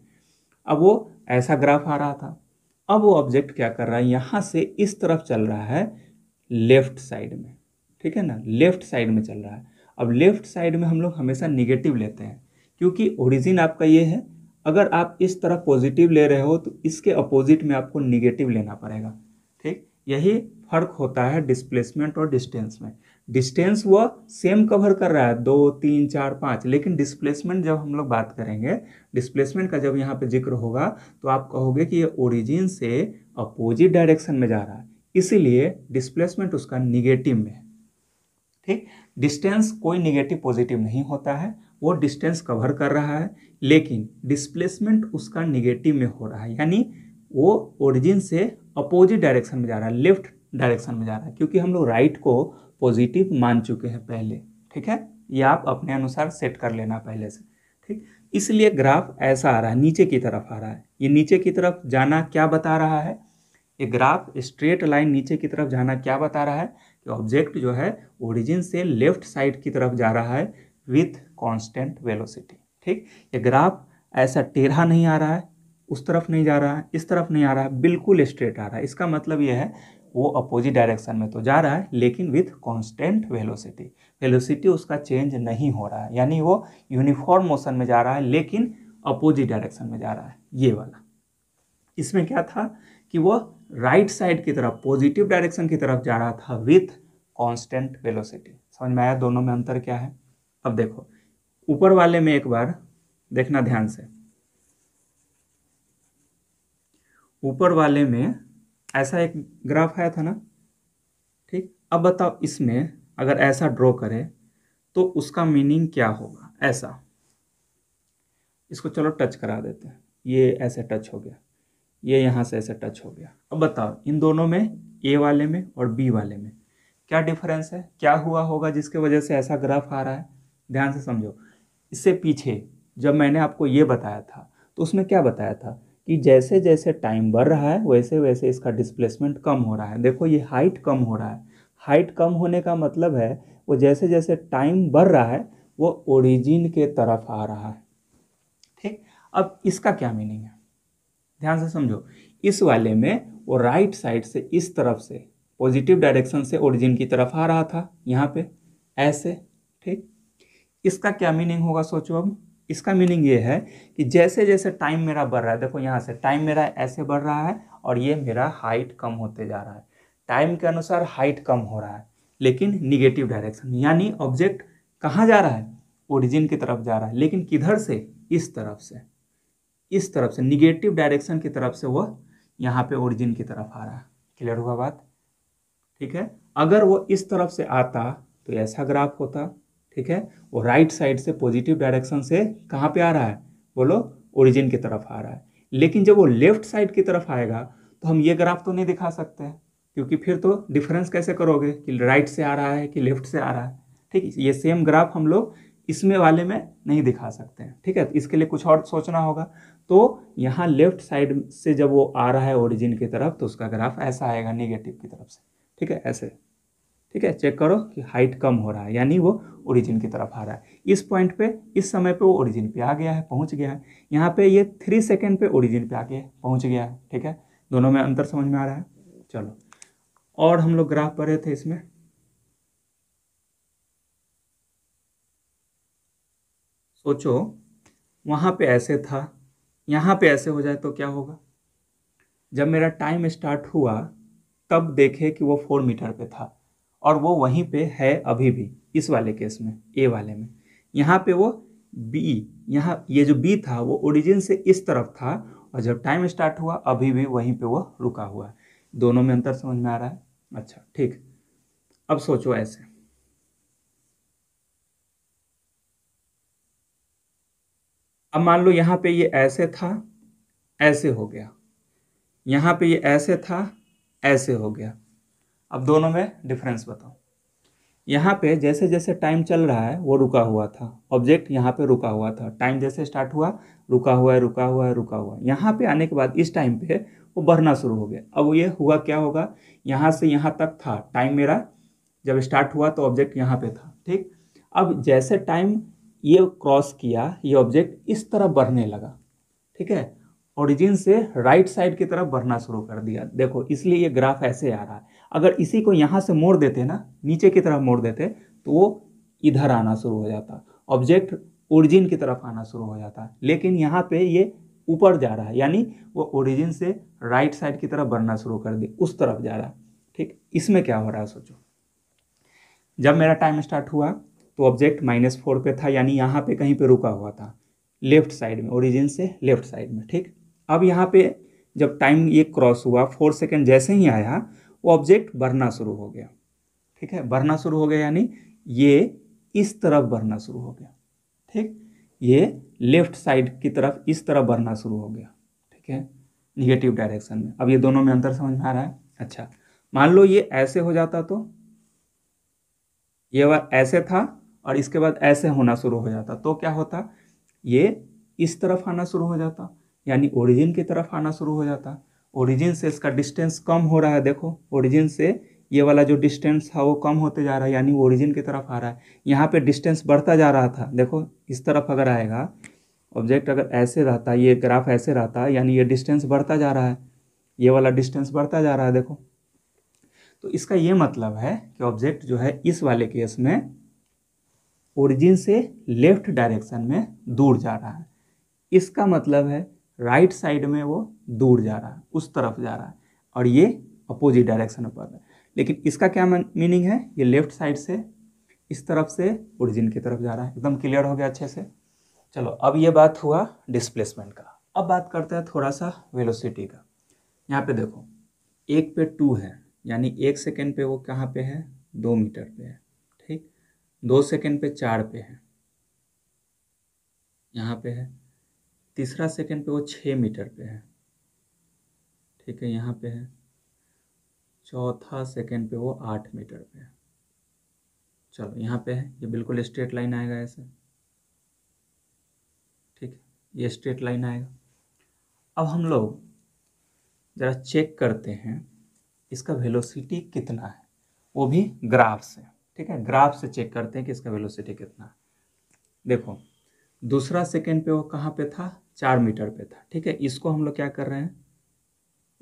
अब वो ऐसा ग्राफ आ रहा था अब वो ऑब्जेक्ट क्या कर रहा है यहाँ से इस तरफ चल रहा है लेफ्ट साइड में ठीक है ना लेफ्ट साइड में चल रहा है अब लेफ्ट साइड में हम लोग हमेशा निगेटिव लेते हैं क्योंकि ओरिजिन आपका ये है अगर आप इस तरफ पॉजिटिव ले रहे हो तो इसके अपोजिट में आपको निगेटिव लेना पड़ेगा ठीक यही फर्क होता है डिस्प्लेसमेंट और डिस्टेंस में डिस्टेंस वह सेम कवर कर रहा है दो तीन चार पाँच लेकिन डिस्प्लेसमेंट जब हम लोग बात करेंगे डिस्प्लेसमेंट का जब यहाँ पे जिक्र होगा तो आप कहोगे कि ये ओरिजिन से अपोजिट डायरेक्शन में जा रहा है इसीलिए डिस्प्लेसमेंट उसका निगेटिव में ठीक डिस्टेंस कोई निगेटिव पॉजिटिव नहीं होता है वो डिस्टेंस कवर कर रहा है लेकिन डिस्प्लेसमेंट उसका निगेटिव में हो रहा है यानी वो ओरिजिन से अपोजिट डायरेक्शन में जा रहा है लेफ्ट डायरेक्शन में जा रहा है क्योंकि हम लोग राइट को पॉजिटिव मान चुके हैं पहले ठीक है ये आप अपने अनुसार सेट कर लेना पहले से ठीक इसलिए ग्राफ ऐसा आ रहा है नीचे की तरफ आ रहा है ये नीचे की तरफ जाना क्या बता रहा है ये ग्राफ स्ट्रेट लाइन नीचे की तरफ जाना क्या बता रहा है कि ऑब्जेक्ट जो है ओरिजिन से लेफ्ट साइड की तरफ जा रहा है विथ कांस्टेंट वेलोसिटी ठीक ये ग्राफ ऐसा टेढ़ा नहीं आ रहा है उस तरफ नहीं जा रहा है इस तरफ नहीं आ रहा है बिल्कुल स्ट्रेट आ रहा है इसका मतलब यह है वो अपोजिट डायरेक्शन में तो जा रहा है लेकिन विथ कॉन्स्टेंट वेलोसिटी वेलोसिटी उसका चेंज नहीं हो रहा है यानी वो यूनिफॉर्म मोशन में जा रहा है लेकिन अपोजिट डायरेक्शन में जा रहा है ये वाला इसमें क्या था कि वो राइट right साइड की तरफ पॉजिटिव डायरेक्शन की तरफ जा रहा था विथ कॉन्स्टेंट वेलोसिटी समझ में आया दोनों में अंतर क्या है अब देखो ऊपर वाले में एक बार देखना ध्यान से ऊपर वाले में ऐसा एक ग्राफ आया था ना ठीक अब बताओ इसमें अगर ऐसा ड्रॉ करें तो उसका मीनिंग क्या होगा ऐसा इसको चलो टच करा देते हैं ये ऐसे टच हो गया ये यहाँ से ऐसे टच हो गया अब बताओ इन दोनों में ए वाले में और बी वाले में क्या डिफरेंस है क्या हुआ होगा जिसके वजह से ऐसा ग्राफ आ रहा है ध्यान से समझो इससे पीछे जब मैंने आपको ये बताया था तो उसमें क्या बताया था कि जैसे जैसे टाइम बढ़ रहा है वैसे वैसे इसका डिस्प्लेसमेंट कम हो रहा है देखो ये हाइट कम हो रहा है हाइट कम होने का मतलब है वो जैसे जैसे टाइम बढ़ रहा है वो ओरिजिन के तरफ आ रहा है ठीक अब इसका क्या मीनिंग है ध्यान से समझो इस वाले में वो राइट साइड से इस तरफ से पॉजिटिव डायरेक्शन से ओरिजिन की तरफ आ रहा था यहाँ पे ऐसे ठीक इसका क्या मीनिंग होगा सोचो अब इसका मीनिंग ये है कि जैसे जैसे टाइम मेरा बढ़ रहा है देखो यहाँ से टाइम मेरा ऐसे बढ़ रहा है और ये मेरा हाइट कम होते जा रहा है टाइम के अनुसार हाइट कम हो रहा है लेकिन निगेटिव डायरेक्शन यानी ऑब्जेक्ट कहाँ जा रहा है ओरिजिन की तरफ जा रहा है लेकिन किधर से इस तरफ से इस तरफ से निगेटिव डायरेक्शन की तरफ से वह यहाँ पे ओरिजिन की तरफ आ रहा है क्लियर हुआ बात ठीक है अगर वो इस तरफ से आता तो ऐसा ग्राफ होता ठीक है वो राइट साइड से पॉजिटिव डायरेक्शन से कहाँ पे आ रहा है बोलो ओरिजिन की तरफ आ रहा है लेकिन जब वो लेफ्ट साइड की तरफ आएगा तो हम ये ग्राफ तो नहीं दिखा सकते हैं क्योंकि फिर तो डिफरेंस कैसे करोगे कि राइट से आ रहा है कि लेफ्ट से आ रहा है ठीक है ये सेम ग्राफ हम लोग इसमें वाले में नहीं दिखा सकते हैं ठीक है तो इसके लिए कुछ और सोचना होगा तो यहाँ लेफ्ट साइड से जब वो आ रहा है ओरिजिन की तरफ तो उसका ग्राफ ऐसा आएगा नेगेटिव की तरफ से ठीक है ऐसे ठीक है चेक करो कि हाइट कम हो रहा है यानी वो ओरिजिन की तरफ आ रहा है इस पॉइंट पे इस समय पे वो ओरिजिन पे आ गया है पहुंच गया है यहाँ पे ये थ्री सेकेंड पे ओरिजिन पे आके पहुंच गया है ठीक है दोनों में अंतर समझ में आ रहा है चलो और हम लोग ग्राफ पढ़े थे इसमें सोचो वहाँ पे ऐसे था यहाँ पे ऐसे हो जाए तो क्या होगा जब मेरा टाइम स्टार्ट हुआ तब देखे कि वो फोर मीटर पे था और वो वहीं पे है अभी भी इस वाले केस में ए वाले में यहाँ पे वो बी यहाँ ये जो बी था वो ओरिजिन से इस तरफ था और जब टाइम स्टार्ट हुआ अभी भी वहीं पे वो रुका हुआ है दोनों में अंतर समझ में आ रहा है अच्छा ठीक अब सोचो ऐसे अब मान लो यहाँ पे ये ऐसे था ऐसे हो गया यहाँ पे ये ऐसे था ऐसे हो गया अब दोनों में डिफरेंस बताओ यहाँ पे जैसे जैसे टाइम चल रहा है वो रुका हुआ था ऑब्जेक्ट यहाँ पे रुका हुआ था टाइम जैसे स्टार्ट हुआ रुका हुआ है रुका हुआ है रुका हुआ है यहाँ पे आने के बाद इस टाइम पे वो बढ़ना शुरू हो गया अब ये हुआ क्या होगा यहाँ से यहाँ तक था टाइम मेरा जब स्टार्ट हुआ तो ऑब्जेक्ट यहाँ पे था ठीक अब जैसे टाइम ये क्रॉस किया ये ऑब्जेक्ट इस तरह बढ़ने लगा ठीक है ओरिजिन से राइट साइड की तरफ बढ़ना शुरू कर दिया देखो इसलिए ये ग्राफ ऐसे आ रहा है अगर इसी को यहाँ से मोड़ देते ना नीचे की तरफ मोड़ देते तो वो इधर आना शुरू हो जाता ऑब्जेक्ट ओरिजिन की तरफ आना शुरू हो जाता लेकिन यहाँ पे ये ऊपर जा रहा है यानी वो ओरिजिन से राइट साइड की तरफ बढ़ना शुरू कर दी उस तरफ जा रहा है ठीक इसमें क्या हो रहा है सोचो जब मेरा टाइम स्टार्ट हुआ तो ऑब्जेक्ट माइनस फोर पे था यानी यहाँ पे कहीं पे रुका हुआ था लेफ्ट साइड में ओरिजिन से लेफ्ट साइड में ठीक अब यहाँ पे जब टाइम ये क्रॉस हुआ फोर सेकेंड जैसे ही आया वो ऑब्जेक्ट बढ़ना शुरू हो गया ठीक है बढ़ना शुरू हो गया यानी ये इस तरफ बढ़ना शुरू हो गया ठीक ये लेफ्ट साइड की तरफ इस तरफ बढ़ना शुरू हो गया ठीक है निगेटिव डायरेक्शन में अब ये दोनों में अंतर समझ में आ रहा है अच्छा मान लो ये ऐसे हो जाता तो ये बार ऐसे था और इसके बाद ऐसे होना शुरू हो जाता तो क्या होता ये इस तरफ आना शुरू हो जाता यानी ओरिजिन की तरफ आना शुरू हो जाता ओरिजिन से इसका डिस्टेंस कम हो रहा है देखो ओरिजिन से ये वाला जो डिस्टेंस था वो कम होते जा रहा है यानी ओरिजिन की तरफ आ रहा है यहाँ पे डिस्टेंस बढ़ता जा रहा था देखो इस तरफ अगर आएगा ऑब्जेक्ट अगर ऐसे रहता ये ग्राफ ऐसे रहता यानी ये डिस्टेंस बढ़ता जा रहा है ये वाला डिस्टेंस बढ़ता जा रहा है देखो तो इसका ये मतलब है कि ऑब्जेक्ट जो है इस वाले केस में ओरिजिन से लेफ्ट डायरेक्शन में दूर जा रहा है इसका मतलब है राइट साइड में वो दूर जा रहा है उस तरफ जा रहा है और ये अपोजिट डायरेक्शन में पड़ रहा है लेकिन इसका क्या मीनिंग है ये लेफ्ट साइड से इस तरफ से ओरिजिन की तरफ जा रहा है एकदम क्लियर हो गया अच्छे से चलो अब ये बात हुआ डिस्प्लेसमेंट का अब बात करते हैं थोड़ा सा वेलोसिटी का यहाँ पे देखो एक पे टू है यानी एक सेकेंड पे वो कहाँ पे है दो मीटर पे है ठीक दो सेकेंड पे चार पे है यहाँ पे है तीसरा सेकंड पे वो छः मीटर पे है ठीक है यहाँ पे है चौथा सेकंड पे वो आठ मीटर पे है चलो यहाँ पे है ये बिल्कुल स्ट्रेट लाइन आएगा ऐसे ठीक है ये स्ट्रेट लाइन आएगा अब हम लोग ज़रा चेक करते हैं इसका वेलोसिटी कितना है वो भी ग्राफ से ठीक है ग्राफ से चेक करते हैं कि इसका वेलोसिटी कितना है देखो दूसरा सेकेंड पे वो कहाँ पे था चार मीटर पे था ठीक है इसको हम लोग क्या कर रहे हैं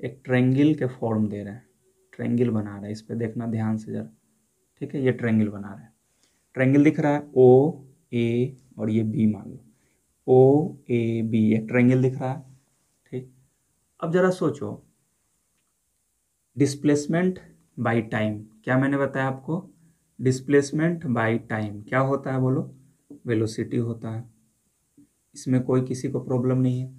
एक ट्रेंगिल के फॉर्म दे रहे हैं ट्रेंगिल बना रहे हैं इस पर देखना ध्यान से जरा ठीक है ये ट्रेंगल बना रहे हैं ट्रेंगल दिख रहा है ओ ए और ये बी मान लो ओ ए बी एक ट्रेंगल दिख रहा है ठीक अब ज़रा सोचो डिस्प्लेसमेंट बाय टाइम क्या मैंने बताया आपको डिस्प्लेसमेंट बाय टाइम क्या होता है बोलो वेलोसिटी होता है इसमें कोई किसी को प्रॉब्लम नहीं है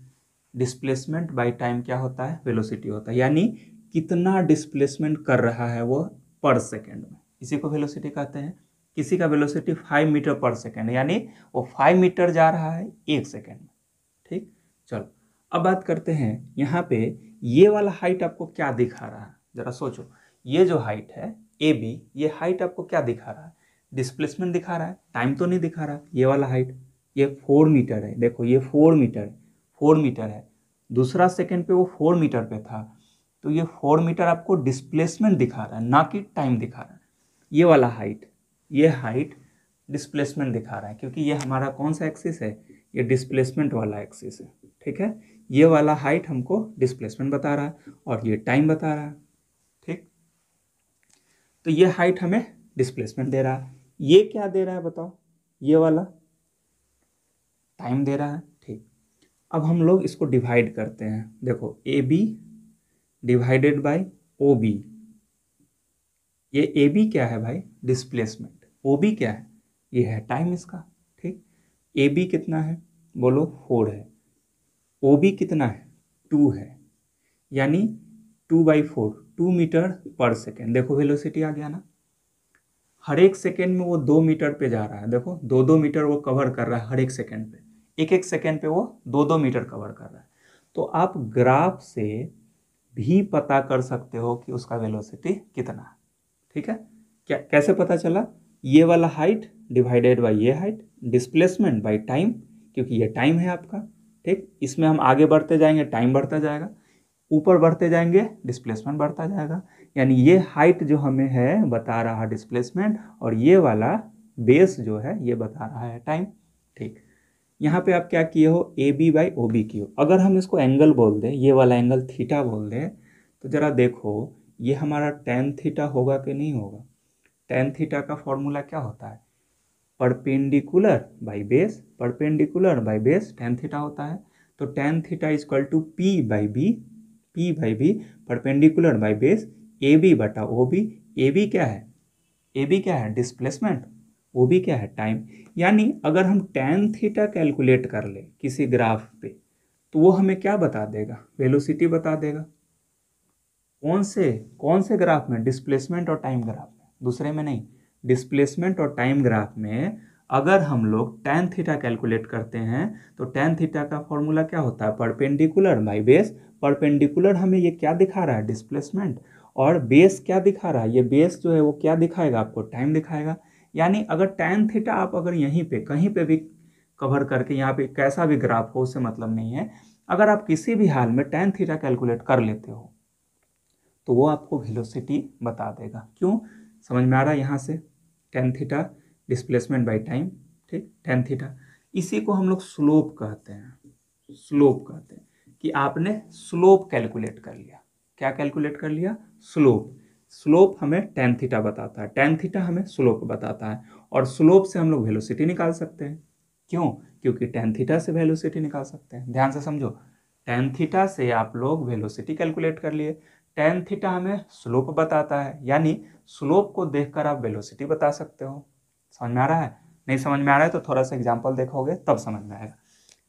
डिस्प्लेसमेंट बाय टाइम क्या होता है वेलोसिटी होता है यानी कितना डिस्प्लेसमेंट कर रहा है वो पर सेकेंड में इसी को वेलोसिटी कहते हैं किसी का velocity five meter per second यानी वो फाइव मीटर जा रहा है एक सेकेंड में ठीक चलो अब बात करते हैं यहाँ पे ये वाला हाइट आपको क्या दिखा रहा है ज़रा सोचो ये जो हाइट है ए बी ये हाइट आपको क्या दिखा रहा है डिस्प्लेसमेंट दिखा रहा है टाइम तो नहीं दिखा रहा ये वाला हाइट ये फोर मीटर है देखो ये फोर मीटर फोर मीटर है दूसरा सेकेंड पे वो फोर मीटर पे था तो ये फोर मीटर आपको डिस्प्लेसमेंट दिखा रहा है ना कि टाइम दिखा रहा है ये वाला हाइट ये हाइट डिस्प्लेसमेंट दिखा रहा है क्योंकि ये हमारा कौन सा एक्सिस है ये डिस्प्लेसमेंट वाला एक्सिस है ठीक है ये वाला हाइट हमको डिस्प्लेसमेंट बता रहा है और ये टाइम बता रहा है ठीक तो ये हाइट हमें डिस्प्लेसमेंट दे रहा है ये क्या दे रहा है बताओ ये वाला टाइम दे रहा है ठीक अब हम लोग इसको डिवाइड करते हैं देखो A B divided by O B ये ए बी क्या है भाई डिस्प्लेसमेंट ओ बी क्या है ये है टाइम इसका ठीक ए बी कितना है बोलो फोर है ओ बी कितना है टू है यानी two by four two meter per second देखो वेलोसिटी आ गया ना हर एक सेकेंड में वो दो मीटर पे जा रहा है देखो दो दो मीटर वो कवर कर रहा है हर एक सेकेंड पे एक एक सेकेंड पे वो दो दो मीटर कवर कर रहा है तो आप ग्राफ से भी पता कर सकते हो कि उसका वेलोसिटी कितना है ठीक है क्या कैसे पता चला ये वाला हाइट डिवाइडेड बाई ये हाइट डिस्प्लेसमेंट बाई टाइम क्योंकि ये टाइम है आपका ठीक इसमें हम आगे बढ़ते जाएंगे टाइम बढ़ता जाएगा ऊपर बढ़ते जाएंगे डिस्प्लेसमेंट बढ़ता जाएगा यानी ये हाइट जो हमें है बता रहा डिस्प्लेसमेंट और ये वाला बेस जो है ये बता रहा है टाइम ठीक यहाँ पे आप क्या किए हो A B by O B किए हो अगर हम इसको एंगल बोल दें ये वाला एंगल थीटा बोल दें तो ज़रा देखो ये हमारा टेन थीटा होगा कि नहीं होगा टेन थीटा का फॉर्मूला क्या होता है perpendicular by base perpendicular by base tan theta होता है तो tan theta is equal to P by B P by B perpendicular by base A B बटा ओ बी ए बी क्या है ए बी क्या है डिस्प्लेसमेंट वो भी क्या है टाइम यानी अगर हम टेन थीटा कैलकुलेट कर ले किसी ग्राफ पे तो वो हमें क्या बता देगा वेलोसिटी बता देगा कौन से कौन से ग्राफ में डिस्प्लेसमेंट और टाइम ग्राफ में दूसरे में नहीं डिस्प्लेसमेंट और टाइम ग्राफ में अगर हम लोग टेन थीटा कैलकुलेट करते हैं तो टेन थीटा का फॉर्मूला क्या होता है परपेंडिकुलर बाई बेस परपेंडिकुलर हमें ये क्या दिखा रहा है डिस्प्लेसमेंट और बेस क्या दिखा रहा है ये बेस जो है वो क्या दिखाएगा आपको टाइम दिखाएगा यानी अगर टैन थीटा आप अगर यहीं पे कहीं पे भी कवर करके यहाँ पे कैसा भी ग्राफ हो उससे मतलब नहीं है अगर आप किसी भी हाल में टैन थीटा कैलकुलेट कर लेते हो तो वो आपको वेलोसिटी बता देगा क्यों समझ में आ रहा है यहाँ से tan theta displacement by time ठीक टेन थीटा इसी को हम लोग स्लोप कहते हैं स्लोप कहते हैं कि आपने स्लोप कैलकुलेट कर लिया क्या कैलकुलेट कर लिया स्लोप स्लोप हमें टेन थीटा बताता है टेन थीटा हमें स्लोप बताता है और स्लोप से हम लोग वेलोसिटी निकाल सकते हैं क्यों क्योंकि टेन थीटा से वेलोसिटी निकाल सकते हैं ध्यान से समझो टेन थीटा से आप लोग वेलोसिटी कैलकुलेट कर लिए टेन थीटा हमें स्लोप बताता है यानी स्लोप को देखकर आप वेलोसिटी बता सकते हो समझ में आ रहा है नहीं समझ में आ रहा है तो थोड़ा सा एग्जाम्पल देखोगे तब समझ में आएगा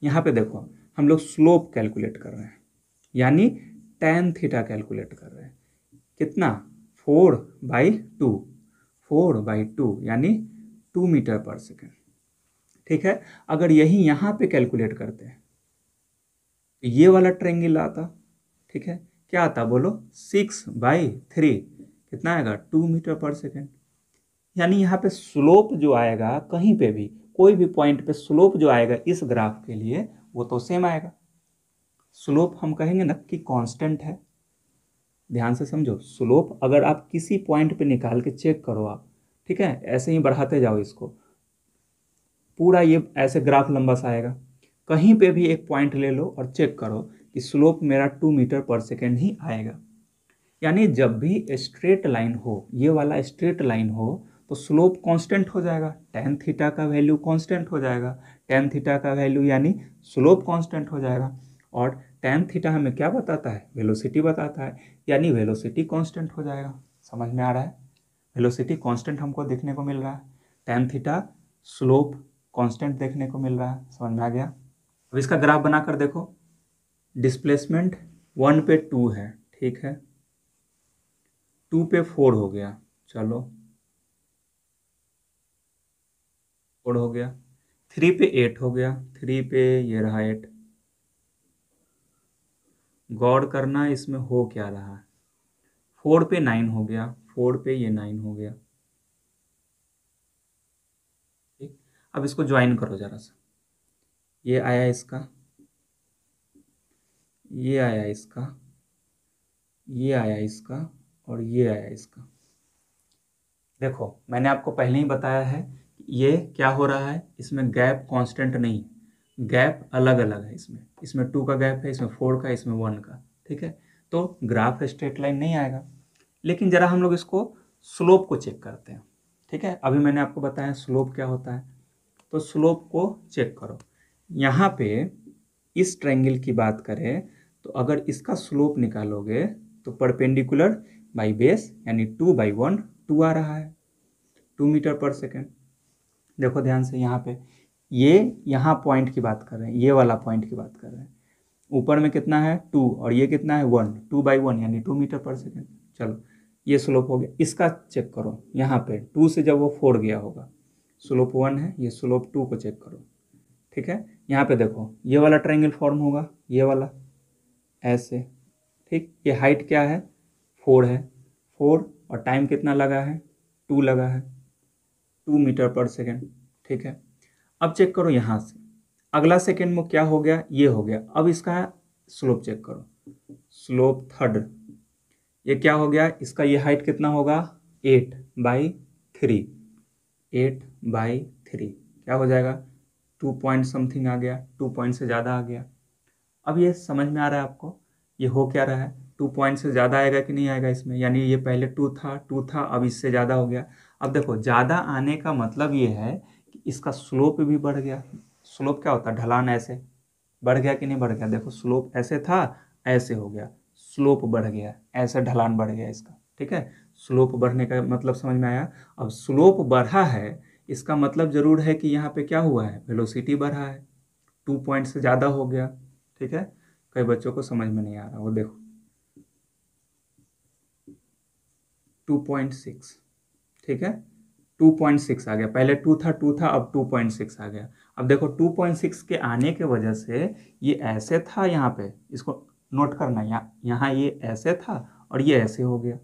यहाँ पे देखो हम लोग स्लोप कैलकुलेट कर रहे हैं यानी टेन थीटा कैलकुलेट कर रहे हैं कितना four by two four by two यानी टू मीटर पर सेकेंड ठीक है अगर यही यहाँ पे कैलकुलेट करते हैं तो ये वाला ट्रेंगल आता ठीक है क्या आता बोलो सिक्स बाई थ्री कितना आएगा टू मीटर पर सेकेंड यानी यहाँ पे स्लोप जो आएगा कहीं पे भी कोई भी पॉइंट पे स्लोप जो आएगा इस ग्राफ के लिए वो तो सेम आएगा स्लोप हम कहेंगे ना कि कांस्टेंट है ध्यान से समझो स्लोप अगर आप किसी पॉइंट पे निकाल के चेक करो आप ठीक है ऐसे ही बढ़ाते जाओ इसको पूरा ये ऐसे ग्राफ लंबा सा आएगा कहीं पे भी एक पॉइंट ले लो और चेक करो कि स्लोप मेरा टू मीटर पर सेकेंड ही आएगा यानी जब भी स्ट्रेट लाइन हो ये वाला स्ट्रेट लाइन हो तो स्लोप कांस्टेंट हो जाएगा टेन थीटा का वैल्यू कांस्टेंट हो जाएगा टेन थीटा का वैल्यू यानी स्लोप कांस्टेंट हो जाएगा और टेन थीटा हमें क्या बताता है वेलोसिटी बताता है यानी वेलोसिटी कांस्टेंट हो जाएगा समझ में आ रहा है वेलोसिटी कांस्टेंट हमको देखने को मिल रहा है टेन थीटा स्लोप कांस्टेंट देखने को मिल रहा है समझ में आ गया अब इसका ग्राफ बनाकर देखो डिस्प्लेसमेंट वन पे टू है ठीक है टू पे फोर हो गया चलो फोर हो गया थ्री पे एट हो गया थ्री पे ये रहा एट गौर करना इसमें हो क्या रहा है फोर पे नाइन हो गया फोर पे ये नाइन हो गया ठीक अब इसको ज्वाइन करो ज़रा सा ये आया इसका ये आया इसका ये आया इसका और ये आया इसका देखो मैंने आपको पहले ही बताया है ये क्या हो रहा है इसमें गैप कांस्टेंट नहीं गैप अलग अलग है इसमें इसमें टू का गैप है इसमें फोर का इसमें वन का ठीक है तो ग्राफ स्ट्रेट लाइन नहीं आएगा लेकिन ज़रा हम लोग इसको स्लोप को चेक करते हैं ठीक है अभी मैंने आपको बताया स्लोप क्या होता है तो स्लोप को चेक करो यहाँ पे इस ट्रायंगल की बात करें तो अगर इसका स्लोप निकालोगे तो परपेंडिकुलर बाई बेस यानी टू बाई वन टू आ रहा है टू मीटर पर सेकेंड देखो ध्यान से यहाँ पे ये यहाँ पॉइंट की बात कर रहे हैं ये वाला पॉइंट की बात कर रहे हैं ऊपर में कितना है टू और ये कितना है वन टू बाई वन यानी टू मीटर पर सेकेंड चलो ये स्लोप हो गया इसका चेक करो यहाँ पे टू से जब वो फोर गया होगा स्लोप वन है ये स्लोप टू को चेक करो ठीक है यहाँ पे देखो ये वाला ट्रायंगल फॉर्म होगा ये वाला ऐसे ठीक ये हाइट क्या है फोर है फोर और टाइम कितना लगा है टू लगा है टू मीटर पर सेकेंड ठीक है अब चेक करो यहाँ से अगला सेकेंड में क्या हो गया ये हो गया अब इसका स्लोप चेक करो स्लोप थर्ड ये क्या हो गया इसका ये हाइट कितना होगा eight by three eight by three क्या हो जाएगा टू पॉइंट समथिंग आ गया टू पॉइंट से ज़्यादा आ गया अब ये समझ में आ रहा है आपको ये हो क्या रहा है टू पॉइंट से ज़्यादा आएगा कि नहीं आएगा इसमें यानी ये पहले टू था टू था अब इससे ज़्यादा हो गया अब देखो ज़्यादा आने का मतलब ये है इसका स्लोप भी बढ़ गया स्लोप क्या होता है ढलान ऐसे बढ़ गया कि नहीं बढ़ गया देखो स्लोप ऐसे था ऐसे हो गया स्लोप बढ़ गया ऐसे ढलान बढ़ गया इसका ठीक है स्लोप बढ़ने का मतलब समझ में आया अब स्लोप बढ़ा है इसका मतलब ज़रूर है कि यहाँ पे क्या हुआ है वेलोसिटी बढ़ा है टू पॉइंट से ज़्यादा हो गया ठीक है कई बच्चों को समझ में नहीं आ रहा वो देखो टू पॉइंट सिक्स ठीक है 2.6 आ गया पहले 2 था 2 था अब 2.6 आ गया अब देखो 2.6 के आने के वजह से ये ऐसे था यहाँ पे इसको नोट करना यहाँ यहाँ ये ऐसे था और ये ऐसे हो गया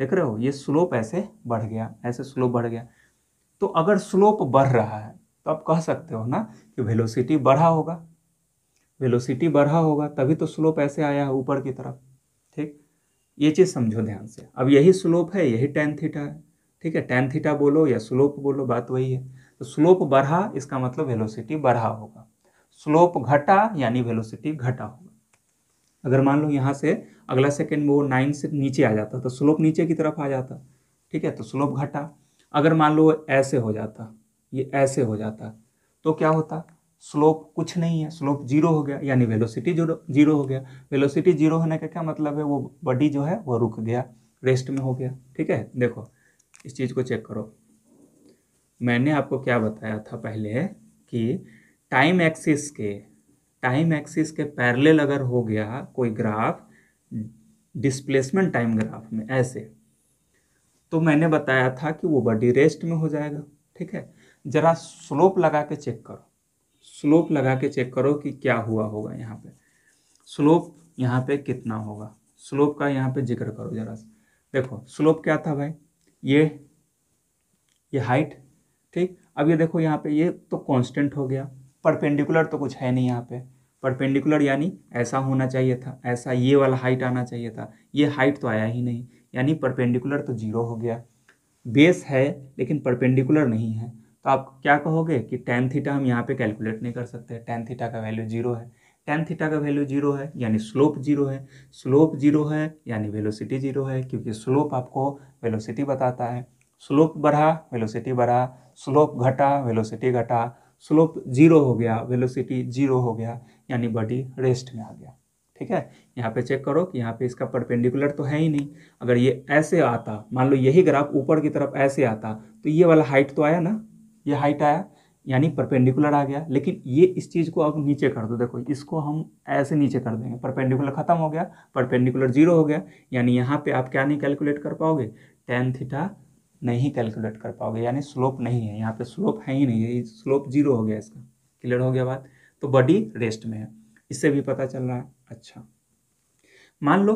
देख रहे हो ये स्लोप ऐसे बढ़ गया ऐसे स्लोप बढ़ गया तो अगर स्लोप बढ़ रहा है तो आप कह सकते हो ना कि वेलोसिटी बढ़ा होगा वेलोसिटी बढ़ा होगा तभी तो स्लोप ऐसे आया है ऊपर की तरफ ठीक ये चीज़ समझो ध्यान से अब यही स्लोप है यही टेन थीटा है ठीक है टेन थीटा बोलो या स्लोप बोलो बात वही है तो स्लोप बढ़ा इसका मतलब वेलोसिटी बढ़ा होगा स्लोप घटा यानी वेलोसिटी घटा होगा अगर मान लो यहाँ से अगला सेकेंड वो नाइन से नीचे आ जाता तो स्लोप नीचे की तरफ आ जाता ठीक है तो स्लोप घटा अगर मान लो ऐसे हो जाता ये ऐसे हो जाता तो क्या होता स्लोप कुछ नहीं है स्लोप जीरो हो गया यानी वेलोसिटी जीरो जीरो हो गया वेलोसिटी जीरो होने का क्या मतलब है वो बॉडी जो है वो रुक गया रेस्ट में हो गया ठीक है देखो इस चीज़ को चेक करो मैंने आपको क्या बताया था पहले कि टाइम एक्सिस के टाइम एक्सिस के पैरेलल अगर हो गया कोई ग्राफ डिस्प्लेसमेंट टाइम ग्राफ में ऐसे तो मैंने बताया था कि वो बॉडी रेस्ट में हो जाएगा ठीक है ज़रा स्लोप लगा के चेक करो स्लोप लगा के चेक करो कि क्या हुआ होगा यहाँ पे स्लोप यहाँ पे कितना होगा स्लोप का यहाँ पे जिक्र करो ज़रा देखो स्लोप क्या था भाई ये ये हाइट ठीक अब ये देखो यहाँ पे ये तो कांस्टेंट हो गया परपेंडिकुलर तो कुछ है नहीं यहाँ पे परपेंडिकुलर यानी ऐसा होना चाहिए था ऐसा ये वाला हाइट आना चाहिए था ये हाइट तो आया ही नहीं यानी परपेंडिकुलर तो जीरो हो गया बेस है लेकिन परपेंडिकुलर नहीं है तो आप क्या कहोगे कि टेन थीटा हम यहाँ पे कैलकुलेट नहीं कर सकते टेन थीटा का वैल्यू जीरो है टेन थीटा का वैल्यू जीरो है यानी स्लोप जीरो है स्लोप जीरो है यानी वेलोसिटी जीरो है क्योंकि स्लोप आपको वेलोसिटी बताता है स्लोप बढ़ा वेलोसिटी बढ़ा स्लोप घटा वेलोसिटी घटा स्लोप जीरो हो गया वेलोसिटी जीरो हो गया यानी बॉडी रेस्ट में आ गया ठीक है यहाँ पे चेक करो कि यहाँ पे इसका परपेंडिकुलर तो है ही नहीं अगर ये ऐसे आता मान लो यही ग्राफ ऊपर की तरफ ऐसे आता तो ये वाला हाइट तो आया ना ये हाइट आया यानी परपेंडिकुलर आ गया लेकिन ये इस चीज़ को अब नीचे कर दो देखो इसको हम ऐसे नीचे कर देंगे परपेंडिकुलर खत्म हो गया परपेंडिकुलर जीरो हो गया यानी यहाँ पे आप क्या नहीं कैलकुलेट कर पाओगे टेन थीटा नहीं कैलकुलेट कर पाओगे यानी स्लोप नहीं है यहाँ पे स्लोप है ही नहीं है स्लोप जीरो हो गया इसका क्लियर हो गया बात तो बॉडी रेस्ट में है इससे भी पता चल रहा है अच्छा मान लो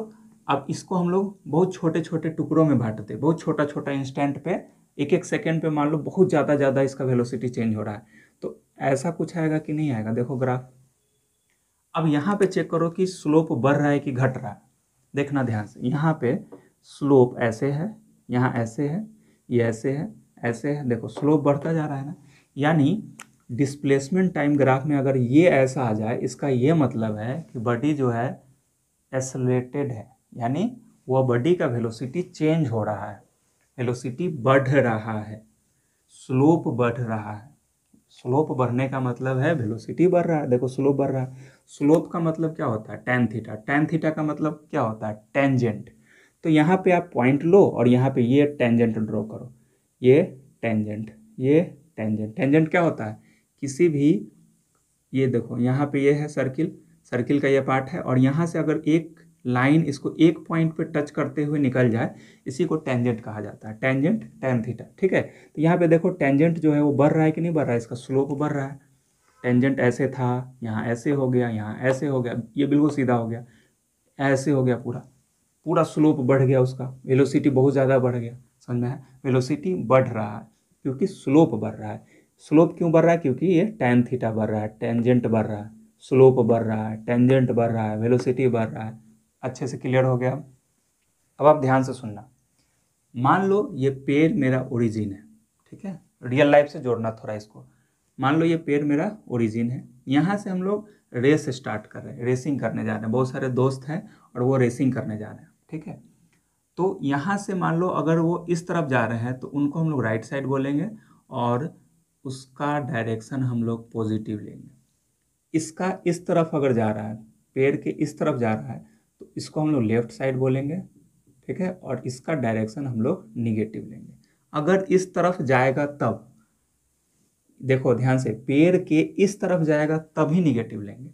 अब इसको हम लोग बहुत छोटे छोटे टुकड़ों में बांटते बहुत छोटा छोटा इंस्टेंट पे एक एक सेकेंड पे मान लो बहुत ज़्यादा ज़्यादा इसका वेलोसिटी चेंज हो रहा है तो ऐसा कुछ आएगा कि नहीं आएगा देखो ग्राफ अब यहाँ पे चेक करो कि स्लोप बढ़ रहा है कि घट रहा है देखना ध्यान से यहाँ पे स्लोप ऐसे है यहाँ ऐसे है ये ऐसे है ऐसे है देखो स्लोप बढ़ता जा रहा है ना यानी डिस्प्लेसमेंट टाइम ग्राफ में अगर ये ऐसा आ जाए इसका ये मतलब है कि बॉडी जो है एसलेटेड है यानी वह बॉडी का वेलोसिटी चेंज हो रहा है वेलोसिटी बढ़ रहा है स्लोप बढ़ रहा है स्लोप बढ़ने का मतलब है वेलोसिटी बढ़ रहा है देखो स्लोप बढ़ रहा है स्लोप का मतलब क्या होता है टेन थीटा टेन थीटा का मतलब क्या होता है टेंजेंट तो यहाँ पे आप पॉइंट लो और यहाँ पे ये टेंजेंट ड्रॉ करो ये टेंजेंट ये टेंजेंट टेंजेंट क्या होता है किसी भी ये देखो यहाँ पे ये है सर्किल सर्किल का ये पार्ट है और यहाँ से अगर एक लाइन इसको एक पॉइंट पे टच करते हुए निकल जाए इसी को टेंजेंट कहा जाता है टेंजेंट टेन थीटा ठीक है तो यहाँ पे देखो टेंजेंट जो है वो बढ़ रहा है कि नहीं बढ़ रहा है इसका स्लोप बढ़ रहा है टेंजेंट ऐसे था यहाँ ऐसे हो गया यहाँ ऐसे हो गया ये बिल्कुल सीधा हो गया ऐसे हो गया पूरा पूरा स्लोप बढ़ गया उसका वेलोसिटी बहुत ज़्यादा बढ़ गया समझ में है वेलोसिटी बढ़ रहा है क्योंकि स्लोप बढ़ रहा है स्लोप क्यों बढ़ रहा है क्योंकि ये टेन थीटा बढ़ रहा है टेंजेंट बढ़ रहा है स्लोप बढ़ रहा है टेंजेंट बढ़ रहा है वेलोसिटी बढ़ रहा है अच्छे से क्लियर हो गया अब आप ध्यान से सुनना मान लो ये पेड़ मेरा ओरिजिन है ठीक है रियल लाइफ से जोड़ना थोड़ा इसको मान लो ये पेड़ मेरा ओरिजिन है यहाँ से हम लोग रेस स्टार्ट कर रहे हैं रेसिंग करने जा रहे हैं बहुत सारे दोस्त हैं और वो रेसिंग करने जा रहे हैं ठीक है तो यहाँ से मान लो अगर वो इस तरफ जा रहे हैं तो उनको हम लोग राइट साइड बोलेंगे और उसका डायरेक्शन हम लोग पॉजिटिव लेंगे इसका इस तरफ अगर जा रहा है पेड़ के इस तरफ जा रहा है इसको हम लोग लेफ्ट साइड बोलेंगे ठीक है और इसका डायरेक्शन हम लोग निगेटिव लेंगे अगर इस तरफ जाएगा तब देखो ध्यान से पेड़ के इस तरफ जाएगा तभी निगेटिव लेंगे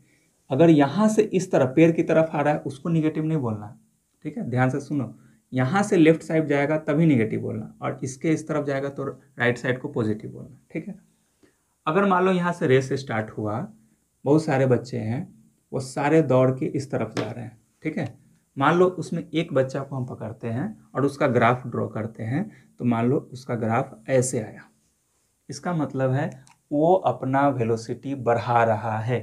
अगर यहाँ से इस तरफ पेड़ की तरफ आ रहा है उसको निगेटिव नहीं बोलना ठीक है ध्यान से सुनो यहाँ से लेफ्ट साइड जाएगा तभी निगेटिव बोलना और इसके इस तरफ जाएगा तो राइट साइड को पॉजिटिव बोलना ठीक है अगर मान लो यहाँ से रेस स्टार्ट हुआ बहुत सारे बच्चे हैं वो सारे दौड़ के इस तरफ जा रहे हैं ठीक है मान लो उसमें एक बच्चा को हम पकड़ते हैं और उसका ग्राफ ड्रॉ करते हैं तो मान लो उसका ग्राफ ऐसे आया इसका मतलब है वो अपना वेलोसिटी बढ़ा रहा है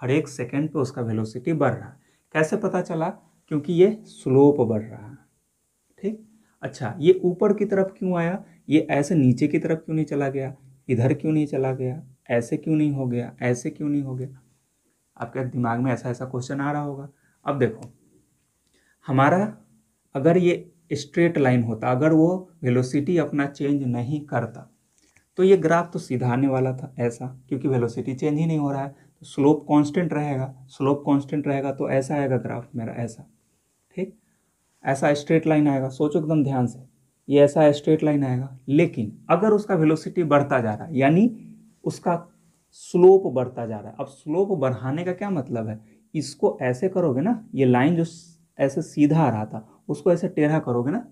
हर एक सेकेंड पे उसका वेलोसिटी बढ़ रहा है कैसे पता चला क्योंकि ये स्लोप बढ़ रहा है ठीक अच्छा ये ऊपर की तरफ क्यों आया ये ऐसे नीचे की तरफ क्यों नहीं चला गया इधर क्यों नहीं चला गया ऐसे क्यों नहीं हो गया ऐसे क्यों नहीं हो गया आपके दिमाग में ऐसा ऐसा क्वेश्चन आ रहा होगा अब देखो हमारा अगर ये स्ट्रेट लाइन होता अगर वो वेलोसिटी अपना चेंज नहीं करता तो ये ग्राफ तो सीधा आने वाला था ऐसा क्योंकि वेलोसिटी चेंज ही नहीं हो रहा है तो स्लोप कांस्टेंट रहेगा स्लोप कांस्टेंट रहेगा तो ऐसा आएगा ग्राफ मेरा ऐसा ठीक ऐसा स्ट्रेट लाइन आएगा सोचो एकदम ध्यान से ये ऐसा स्ट्रेट लाइन आएगा लेकिन अगर उसका वेलोसिटी बढ़ता जा रहा है यानी उसका स्लोप बढ़ता जा रहा है अब स्लोप बढ़ाने का क्या मतलब है इसको ऐसे करोगे ना ये लाइन जो ऐसे सीधा आ रहा था उसको ऐसे टेढ़ा करोगे ना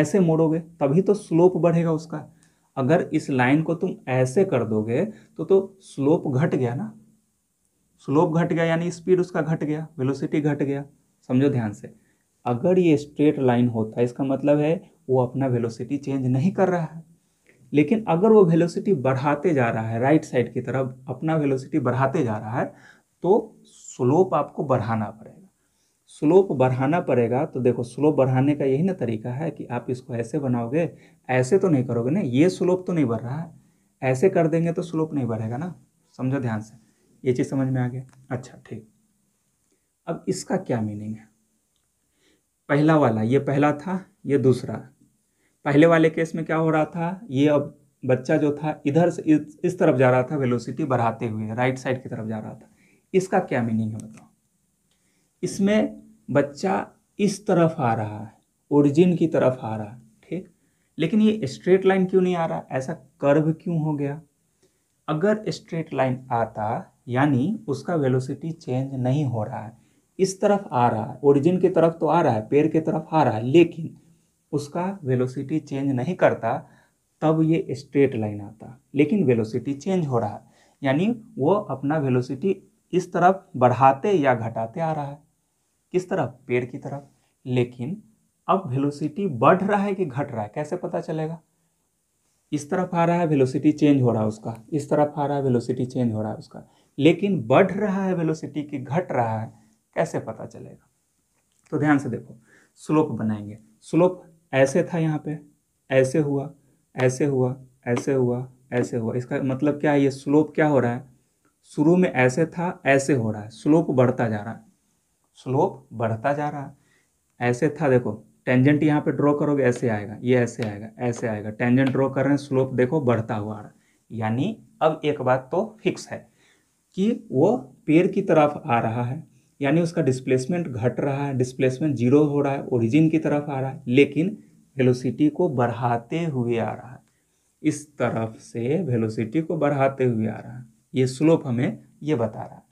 ऐसे मोड़ोगे तभी तो स्लोप बढ़ेगा उसका अगर इस लाइन को तुम ऐसे कर दोगे तो तो स्लोप घट गया ना स्लोप घट गया यानी स्पीड उसका घट गया वेलोसिटी घट गया समझो ध्यान से अगर ये स्ट्रेट लाइन होता है इसका मतलब है वो अपना वेलोसिटी चेंज नहीं कर रहा है लेकिन अगर वो वेलोसिटी बढ़ाते जा रहा है राइट साइड की तरफ अपना वेलोसिटी बढ़ाते जा रहा है तो स्लोप आपको बढ़ाना पड़ेगा स्लोप बढ़ाना पड़ेगा तो देखो स्लोप बढ़ाने का यही ना तरीका है कि आप इसको ऐसे बनाओगे ऐसे तो नहीं करोगे ना ये स्लोप तो नहीं बढ़ रहा है ऐसे कर देंगे तो स्लोप नहीं बढ़ेगा ना समझो ध्यान से ये चीज़ समझ में आ गया अच्छा ठीक अब इसका क्या मीनिंग है पहला वाला ये पहला था ये दूसरा पहले वाले केस में क्या हो रहा था ये अब बच्चा जो था इधर से इस, इस तरफ जा रहा था वेलोसिटी बढ़ाते हुए राइट साइड की तरफ जा रहा था इसका क्या मीनिंग है बताओ इसमें बच्चा इस तरफ आ रहा है ओरिजिन की तरफ आ रहा है ठीक लेकिन ये स्ट्रेट लाइन क्यों नहीं आ रहा ऐसा कर्व क्यों हो गया अगर स्ट्रेट लाइन आता यानी उसका वेलोसिटी चेंज नहीं हो रहा है इस तरफ आ रहा है ओरिजिन की तरफ तो आ रहा है पेड़ की तरफ आ रहा है लेकिन उसका वेलोसिटी चेंज नहीं करता तब ये स्ट्रेट लाइन आता लेकिन वेलोसिटी चेंज हो रहा है यानी वो अपना वेलोसिटी इस तरफ बढ़ाते या घटाते आ रहा है किस तरफ पेड़ की तरफ लेकिन अब वेलोसिटी बढ़ रहा है कि घट रहा है कैसे पता चलेगा इस तरफ आ रहा है वेलोसिटी चेंज हो रहा है उसका इस तरफ आ रहा है वेलोसिटी चेंज हो रहा है उसका लेकिन बढ़ रहा है वेलोसिटी कि घट रहा है कैसे पता चलेगा तो ध्यान से देखो स्लोप बनाएंगे स्लोप ऐसे था यहाँ पे ऐसे हुआ ऐसे हुआ ऐसे हुआ ऐसे हुआ इसका मतलब क्या है ये स्लोप क्या हो रहा है शुरू में ऐसे था ऐसे हो रहा है स्लोप बढ़ता जा रहा है स्लोप बढ़ता जा रहा है ऐसे था देखो टेंजेंट यहाँ पे ड्रॉ करोगे ऐसे आएगा ये ऐसे आएगा ऐसे आएगा टेंजेंट ड्रॉ कर रहे हैं स्लोप देखो बढ़ता हुआ आ रहा है यानी अब एक बात तो फिक्स है कि वो पेड़ की तरफ आ रहा है यानी उसका डिस्प्लेसमेंट घट रहा है डिस्प्लेसमेंट जीरो हो रहा है ओरिजिन की तरफ आ रहा है लेकिन वेलोसिटी को बढ़ाते हुए आ रहा है इस तरफ से वेलोसिटी को बढ़ाते हुए आ रहा है ये स्लोप हमें ये बता रहा है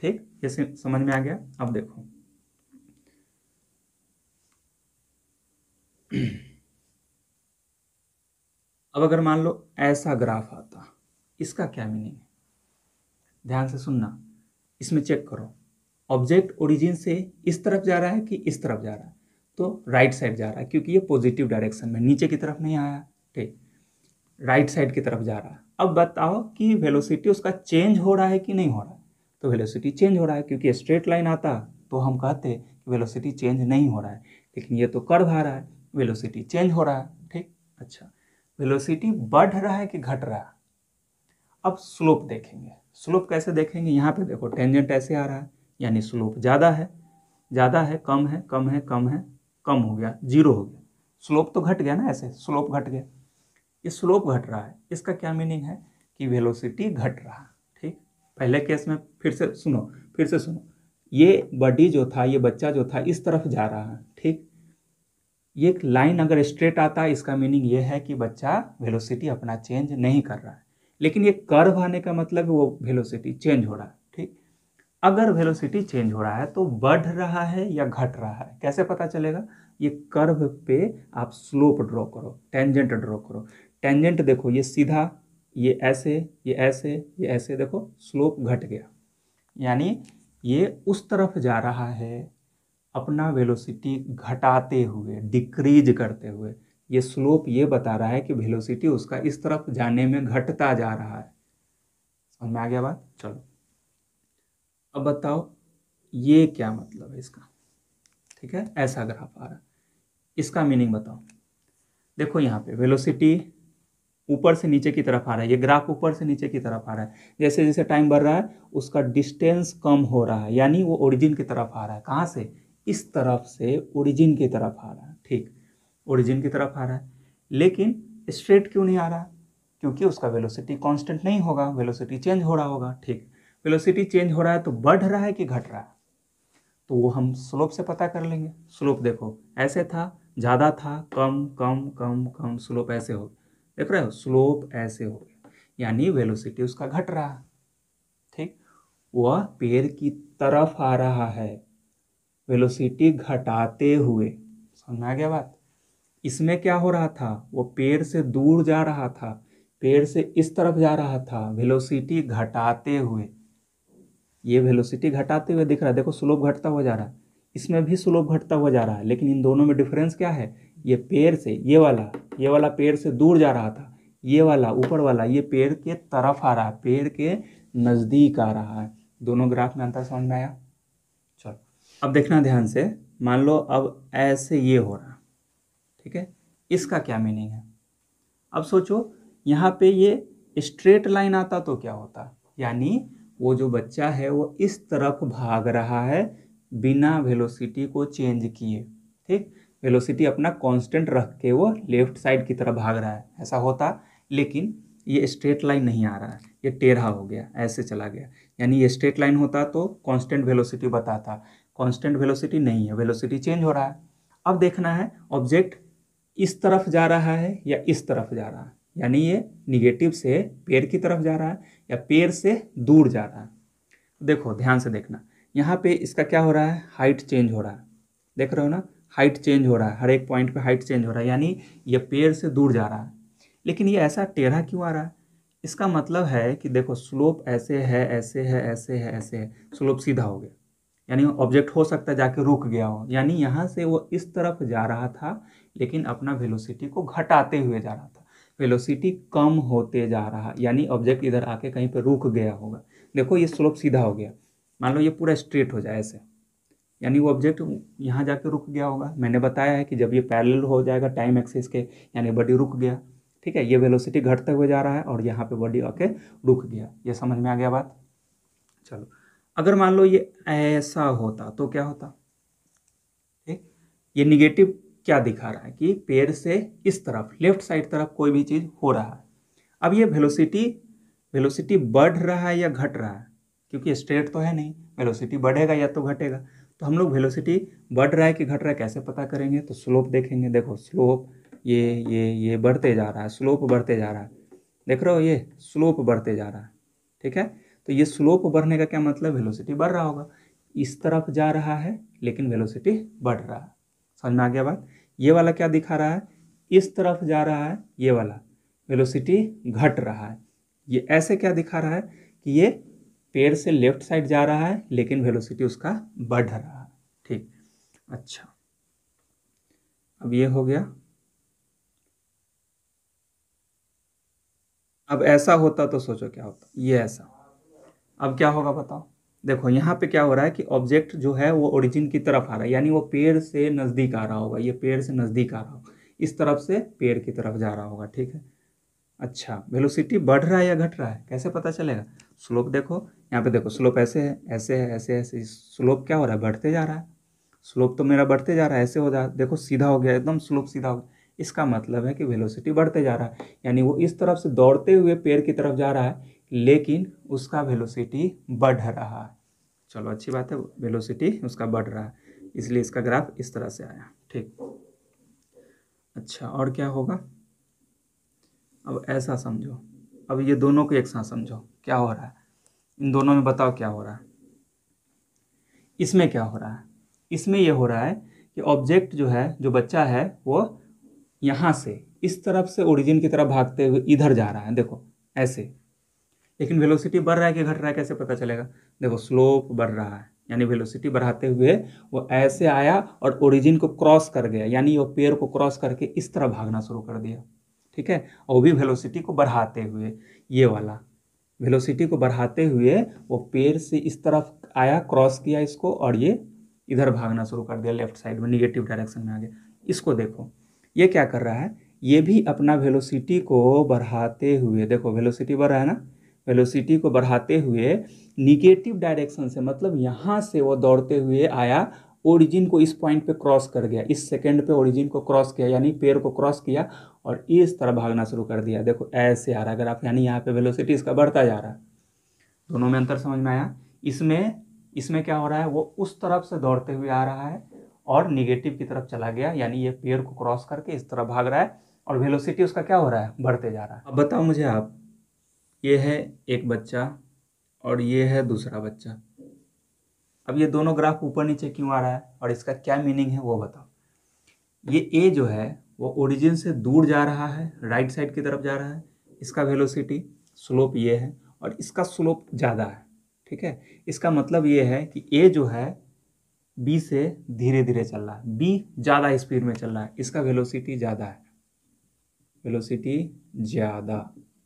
ठीक कैसे समझ में आ गया अब देखो अब अगर मान लो ऐसा ग्राफ आता इसका क्या मीनिंग है ध्यान से सुनना इसमें चेक करो ऑब्जेक्ट ओरिजिन से इस तरफ जा रहा है कि इस तरफ जा रहा है तो राइट साइड जा रहा है क्योंकि ये पॉजिटिव डायरेक्शन में नीचे की तरफ नहीं आया ठीक राइट साइड की तरफ जा रहा है अब बताओ कि वेलोसिटी उसका चेंज हो रहा है कि नहीं हो रहा तो वेलोसिटी चेंज हो रहा है क्योंकि स्ट्रेट लाइन आता तो हम कहते कि वेलोसिटी चेंज नहीं हो रहा है लेकिन ये तो कर्व आ रहा है वेलोसिटी चेंज हो रहा है ठीक अच्छा वेलोसिटी बढ़ रहा है कि घट रहा है अब स्लोप देखेंगे स्लोप कैसे देखेंगे यहाँ पे देखो टेंजेंट ऐसे आ रहा है यानी स्लोप ज़्यादा है ज़्यादा है कम है कम है कम है कम हो गया जीरो हो गया स्लोप तो घट गया ना ऐसे स्लोप घट गया ये स्लोप घट रहा है इसका क्या मीनिंग है कि वेलोसिटी घट रहा है पहले केस में फिर से सुनो फिर से सुनो ये बॉडी जो था ये बच्चा जो था इस तरफ जा रहा है ठीक ये लाइन अगर स्ट्रेट आता है इसका मीनिंग ये है कि बच्चा वेलोसिटी अपना चेंज नहीं कर रहा है लेकिन ये कर्व आने का मतलब वो वेलोसिटी चेंज हो रहा है ठीक अगर वेलोसिटी चेंज हो रहा है तो बढ़ रहा है या घट रहा है कैसे पता चलेगा ये कर्व पे आप स्लोप ड्रॉ करो टेंजेंट ड्रॉ करो टेंजेंट देखो ये सीधा ये ऐसे ये ऐसे ये ऐसे देखो स्लोप घट गया यानी ये उस तरफ जा रहा है अपना वेलोसिटी घटाते हुए डिक्रीज करते हुए ये स्लोप ये बता रहा है कि वेलोसिटी उसका इस तरफ जाने में घटता जा रहा है समझ में आ गया बात चलो अब बताओ ये क्या मतलब है इसका ठीक है ऐसा ग्राफ आ रहा है इसका मीनिंग बताओ देखो यहाँ पे वेलोसिटी ऊपर से नीचे की तरफ आ रहा है ये ग्राफ ऊपर से नीचे की तरफ आ रहा है जैसे जैसे टाइम बढ़ रहा है उसका डिस्टेंस कम हो रहा है यानी वो ओरिजिन की तरफ आ रहा है कहाँ से इस तरफ से ओरिजिन की तरफ आ रहा है ठीक ओरिजिन की तरफ आ रहा है लेकिन स्ट्रेट क्यों नहीं आ रहा क्योंकि उसका वेलोसिटी कॉन्स्टेंट नहीं होगा वेलोसिटी चेंज हो रहा होगा ठीक वेलोसिटी चेंज हो रहा है तो बढ़ रहा है कि घट रहा है तो वो हम स्लोप से पता कर लेंगे स्लोप देखो ऐसे था ज़्यादा था कम कम कम कम स्लोप ऐसे होगा देख रहे हो स्लोप ऐसे हो गया यानी वेलोसिटी उसका घट रहा है ठीक वह पेड़ की तरफ आ रहा है वेलोसिटी घटाते हुए समझ में आ गया बात इसमें क्या हो रहा था वो पेड़ से दूर जा रहा था पेड़ से इस तरफ जा रहा था वेलोसिटी घटाते हुए ये वेलोसिटी घटाते हुए दिख रहा है देखो स्लोप घटता हुआ जा रहा है इसमें भी स्लोप घटता हुआ जा रहा है लेकिन इन दोनों में डिफरेंस क्या है ये पेड़ से ये वाला ये वाला पेड़ से दूर जा रहा था ये वाला ऊपर वाला ये पेड़ के तरफ आ रहा है पेड़ के नज़दीक आ रहा है दोनों ग्राफ में अंतर समझ में आया चलो अब देखना ध्यान से मान लो अब ऐसे ये हो रहा ठीक है इसका क्या मीनिंग है अब सोचो यहाँ पे ये स्ट्रेट लाइन आता तो क्या होता यानी वो जो बच्चा है वो इस तरफ भाग रहा है बिना वेलोसिटी को चेंज किए ठीक वेलोसिटी अपना कांस्टेंट रख के वो लेफ्ट साइड की तरफ भाग रहा है ऐसा होता लेकिन ये स्ट्रेट लाइन नहीं आ रहा है ये टेढ़ा हो गया ऐसे चला गया यानी ये स्ट्रेट लाइन होता तो कांस्टेंट वेलोसिटी बताता कांस्टेंट वेलोसिटी नहीं है वेलोसिटी चेंज हो रहा है अब देखना है ऑब्जेक्ट इस तरफ जा रहा है या इस तरफ जा रहा है यानी ये निगेटिव से पेड़ की तरफ जा रहा है या पेड़ से दूर जा रहा है देखो ध्यान से देखना यहाँ पे इसका क्या हो रहा है हाइट चेंज हो रहा है देख रहे हो ना हाइट चेंज हो रहा है हर एक पॉइंट पे हाइट चेंज हो रहा है यानी ये पेड़ से दूर जा रहा है लेकिन ये ऐसा टेढ़ा क्यों आ रहा है इसका मतलब है कि देखो स्लोप ऐसे है ऐसे है ऐसे है ऐसे है स्लोप सीधा हो गया यानी ऑब्जेक्ट हो सकता है जाके रुक गया हो यानी यहाँ से वो इस तरफ जा रहा था लेकिन अपना वेलोसिटी को घटाते हुए जा रहा था वेलोसिटी कम होते जा रहा यानी ऑब्जेक्ट इधर आके कहीं पर रुक गया होगा देखो ये स्लोप सीधा हो गया मान लो ये पूरा स्ट्रेट हो जाए ऐसे यानी वो ऑब्जेक्ट यहाँ जाके रुक गया होगा मैंने बताया है कि जब ये पैरेलल हो जाएगा टाइम एक्सिस के यानी बॉडी रुक गया ठीक है ये वेलोसिटी घटते हुए जा रहा है और यहाँ पे बॉडी आके रुक गया ये समझ में आ गया बात चलो अगर मान लो ये ऐसा होता तो क्या होता ठीक ये निगेटिव क्या दिखा रहा है कि पेड़ से इस तरफ लेफ्ट साइड तरफ कोई भी चीज़ हो रहा है अब ये वेलोसिटी वेलोसिटी बढ़ रहा है या घट रहा है क्योंकि स्ट्रेट तो है नहीं वेलोसिटी बढ़ेगा या तो घटेगा तो हम लोग वेलोसिटी बढ़ रहा है कि घट रहा है कैसे पता करेंगे तो स्लोप देखेंगे देखो स्लोप ये ये ये बढ़ते जा रहा है स्लोप बढ़ते जा रहा है देख रहे हो ये स्लोप बढ़ते जा रहा है ठीक है तो ये स्लोप बढ़ने का क्या मतलब वेलोसिटी बढ़ रहा होगा इस तरफ जा रहा है लेकिन वेलोसिटी बढ़ रहा है समझ में आ गया बात ये वाला क्या दिखा रहा है इस तरफ जा रहा है ये वाला वेलोसिटी घट रहा है ये ऐसे क्या दिखा रहा है कि ये पेड़ से लेफ्ट साइड जा रहा है लेकिन वेलोसिटी उसका बढ़ रहा है ठीक अच्छा अब ये हो गया अब ऐसा होता तो सोचो क्या होता ये ऐसा अब क्या होगा बताओ देखो यहाँ पे क्या हो रहा है कि ऑब्जेक्ट जो है वो ओरिजिन की तरफ आ रहा है यानी वो पेड़ से नज़दीक आ रहा होगा ये पेड़ से नज़दीक आ रहा होगा इस तरफ से पेड़ की तरफ जा रहा होगा ठीक है अच्छा वेलोसिटी बढ़ रहा है या घट रहा है कैसे पता चलेगा स्लोप देखो यहाँ पे देखो स्लोप ऐसे है ऐसे है ऐसे ऐसे स्लोप क्या हो रहा है बढ़ते जा रहा है स्लोप तो मेरा बढ़ते जा रहा है ऐसे हो जा देखो सीधा हो गया एकदम स्लोप सीधा हो गया इसका मतलब है कि वेलोसिटी बढ़ते जा रहा है यानी वो इस तरफ से दौड़ते हुए पेड़ की तरफ जा रहा है लेकिन उसका वेलोसिटी बढ़ रहा है चलो अच्छी बात है वेलोसिटी उसका बढ़ रहा है इसलिए इसका ग्राफ इस तरह से आया ठीक अच्छा और क्या होगा अब ऐसा समझो अब ये दोनों को एक साथ समझो क्या हो रहा है इन दोनों में बताओ क्या हो रहा है इसमें क्या हो रहा है इसमें यह हो रहा है कि ऑब्जेक्ट जो है जो बच्चा है वो यहाँ से इस तरफ से ओरिजिन की तरफ भागते हुए इधर जा रहा है देखो ऐसे लेकिन वेलोसिटी बढ़ रहा है कि घट रहा है कैसे पता चलेगा देखो स्लोप बढ़ रहा है यानी वेलोसिटी बढ़ाते हुए वो ऐसे आया और ओरिजिन को क्रॉस कर गया यानी वो पेड़ को क्रॉस करके इस तरह भागना शुरू कर दिया ठीक है और भी वेलोसिटी को बढ़ाते हुए ये वाला वेलोसिटी को बढ़ाते हुए वो पेड़ से इस तरफ आया क्रॉस किया इसको और ये इधर भागना शुरू कर दिया लेफ्ट साइड में निगेटिव डायरेक्शन में आ गया इसको देखो ये क्या कर रहा है ये भी अपना वेलोसिटी को बढ़ाते हुए देखो वेलोसिटी बढ़ रहा है ना वेलोसिटी को बढ़ाते हुए निगेटिव डायरेक्शन से मतलब यहाँ से वो दौड़ते हुए आया ओरिजिन को इस पॉइंट पे क्रॉस कर गया इस सेकंड पे ओरिजिन को क्रॉस किया यानी पेयर को क्रॉस किया और इस तरह भागना शुरू कर दिया देखो ऐसे आ रहा अगर आप यानी यहाँ पे वेलोसिटी इसका बढ़ता जा रहा है दोनों में अंतर समझ में आया इसमें इसमें क्या हो रहा है वो उस तरफ से दौड़ते हुए आ रहा है और निगेटिव की तरफ चला गया यानी ये पेयर को क्रॉस करके इस तरफ भाग रहा है और वेलोसिटी उसका क्या हो रहा है बढ़ते जा रहा है अब बताओ मुझे आप ये है एक बच्चा और ये है दूसरा बच्चा अब ये दोनों ग्राफ ऊपर नीचे क्यों आ रहा है और इसका क्या मीनिंग है वो बताओ ये ए जो है वो ओरिजिन से दूर जा रहा है राइट साइड की तरफ जा रहा है इसका वेलोसिटी स्लोप ये है और इसका स्लोप ज़्यादा है ठीक है इसका मतलब ये है कि ए जो है बी से धीरे धीरे चल रहा है बी ज़्यादा स्पीड में चल रहा है इसका वेलोसिटी ज़्यादा है वेलोसिटी ज़्यादा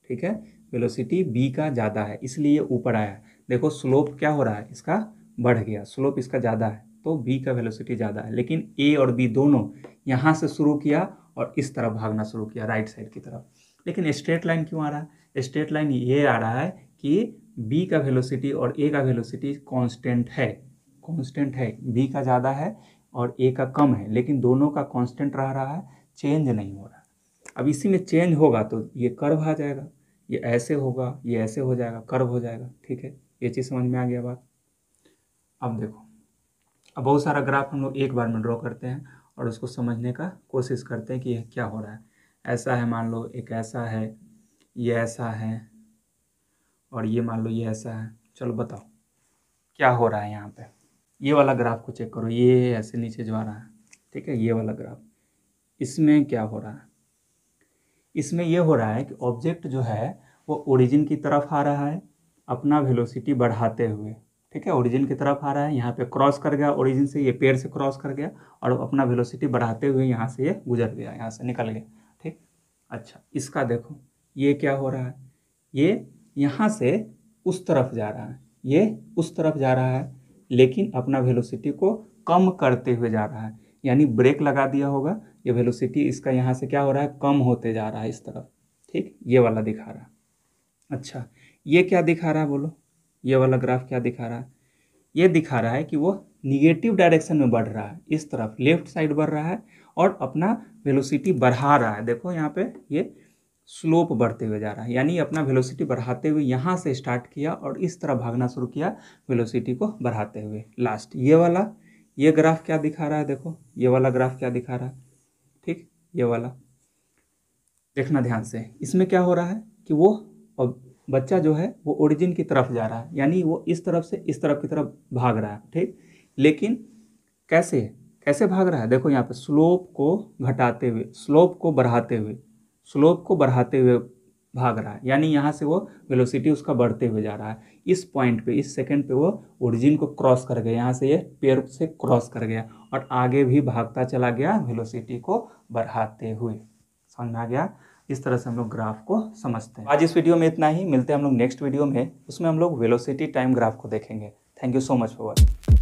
ठीक है वेलोसिटी बी का ज़्यादा है इसलिए ऊपर आया देखो स्लोप क्या हो रहा है इसका बढ़ गया स्लोप इसका ज़्यादा है तो बी का वेलोसिटी ज़्यादा है लेकिन ए और बी दोनों यहाँ से शुरू किया और इस तरफ भागना शुरू किया राइट साइड की तरफ लेकिन स्ट्रेट लाइन क्यों आ रहा है स्ट्रेट लाइन ये आ रहा है कि बी का वेलोसिटी और ए का वेलोसिटी कांस्टेंट है कांस्टेंट है बी का ज़्यादा है और ए का कम है लेकिन दोनों का कांस्टेंट रह रहा है चेंज नहीं हो रहा अब इसी में चेंज होगा तो ये कर्व आ जाएगा ये ऐसे होगा ये ऐसे हो जाएगा कर्व हो जाएगा ठीक है ये चीज़ समझ में आ गया बात अब देखो अब बहुत सारा ग्राफ हम लोग एक बार में ड्रॉ करते हैं और उसको समझने का कोशिश करते हैं कि यह क्या हो रहा है ऐसा है मान लो एक ऐसा है ये ऐसा है और ये मान लो ये ऐसा है चलो बताओ क्या हो रहा है यहाँ पे ये वाला ग्राफ को चेक करो ये ऐसे नीचे जा रहा है ठीक है ये वाला ग्राफ इसमें क्या हो रहा है इसमें यह हो रहा है कि ऑब्जेक्ट जो है वो ओरिजिन की तरफ आ रहा है अपना वेलोसिटी बढ़ाते हुए ठीक है ओरिजिन की तरफ आ रहा है यहाँ पे क्रॉस कर गया ओरिजिन से ये पेड़ से क्रॉस कर गया और अपना वेलोसिटी बढ़ाते हुए यहाँ से ये गुजर गया यहाँ से निकल गया ठीक अच्छा इसका देखो ये क्या हो रहा है ये यहाँ से उस तरफ जा रहा है ये उस तरफ जा रहा है लेकिन अपना वेलोसिटी को कम करते हुए जा रहा है यानी ब्रेक लगा दिया होगा ये वेलोसिटी इसका यहाँ से क्या हो रहा है कम होते जा रहा है इस तरफ ठीक ये वाला दिखा रहा है अच्छा ये क्या दिखा रहा है बोलो ये वाला ग्राफ क्या दिखा रहा है ये दिखा रहा है कि वो निगेटिव डायरेक्शन में बढ़ रहा है इस तरफ लेफ्ट साइड बढ़ रहा है और अपना वेलोसिटी बढ़ा रहा है देखो यहाँ पे ये स्लोप बढ़ते हुए जा रहा है यानी अपना वेलोसिटी बढ़ाते हुए यहाँ से स्टार्ट किया और इस तरह भागना शुरू किया वेलोसिटी को बढ़ाते हुए लास्ट ये वाला ये ग्राफ क्या दिखा रहा है देखो ये वाला ग्राफ क्या दिखा रहा है ठीक ये वाला देखना ध्यान से इसमें क्या हो रहा है कि वो अब बच्चा जो है वो ओरिजिन की तरफ जा रहा है यानी वो इस तरफ से इस तरफ की तरफ भाग रहा है ठीक लेकिन कैसे कैसे भाग रहा है देखो यहाँ पे स्लोप को घटाते हुए स्लोप को बढ़ाते हुए स्लोप को बढ़ाते हुए भाग रहा है यानी यहाँ से वो वेलोसिटी उसका बढ़ते हुए जा रहा है इस पॉइंट पे इस सेकंड पे वो ओरिजिन को क्रॉस कर गया यहाँ से ये पेयर से क्रॉस कर गया और आगे भी भागता चला गया वेलोसिटी को बढ़ाते हुए समझ में आ गया इस तरह से हम लोग ग्राफ को समझते हैं आज इस वीडियो में इतना ही मिलते हैं हम लोग नेक्स्ट वीडियो में उसमें हम लोग वेलोसिटी टाइम ग्राफ को देखेंगे thank you so much for watching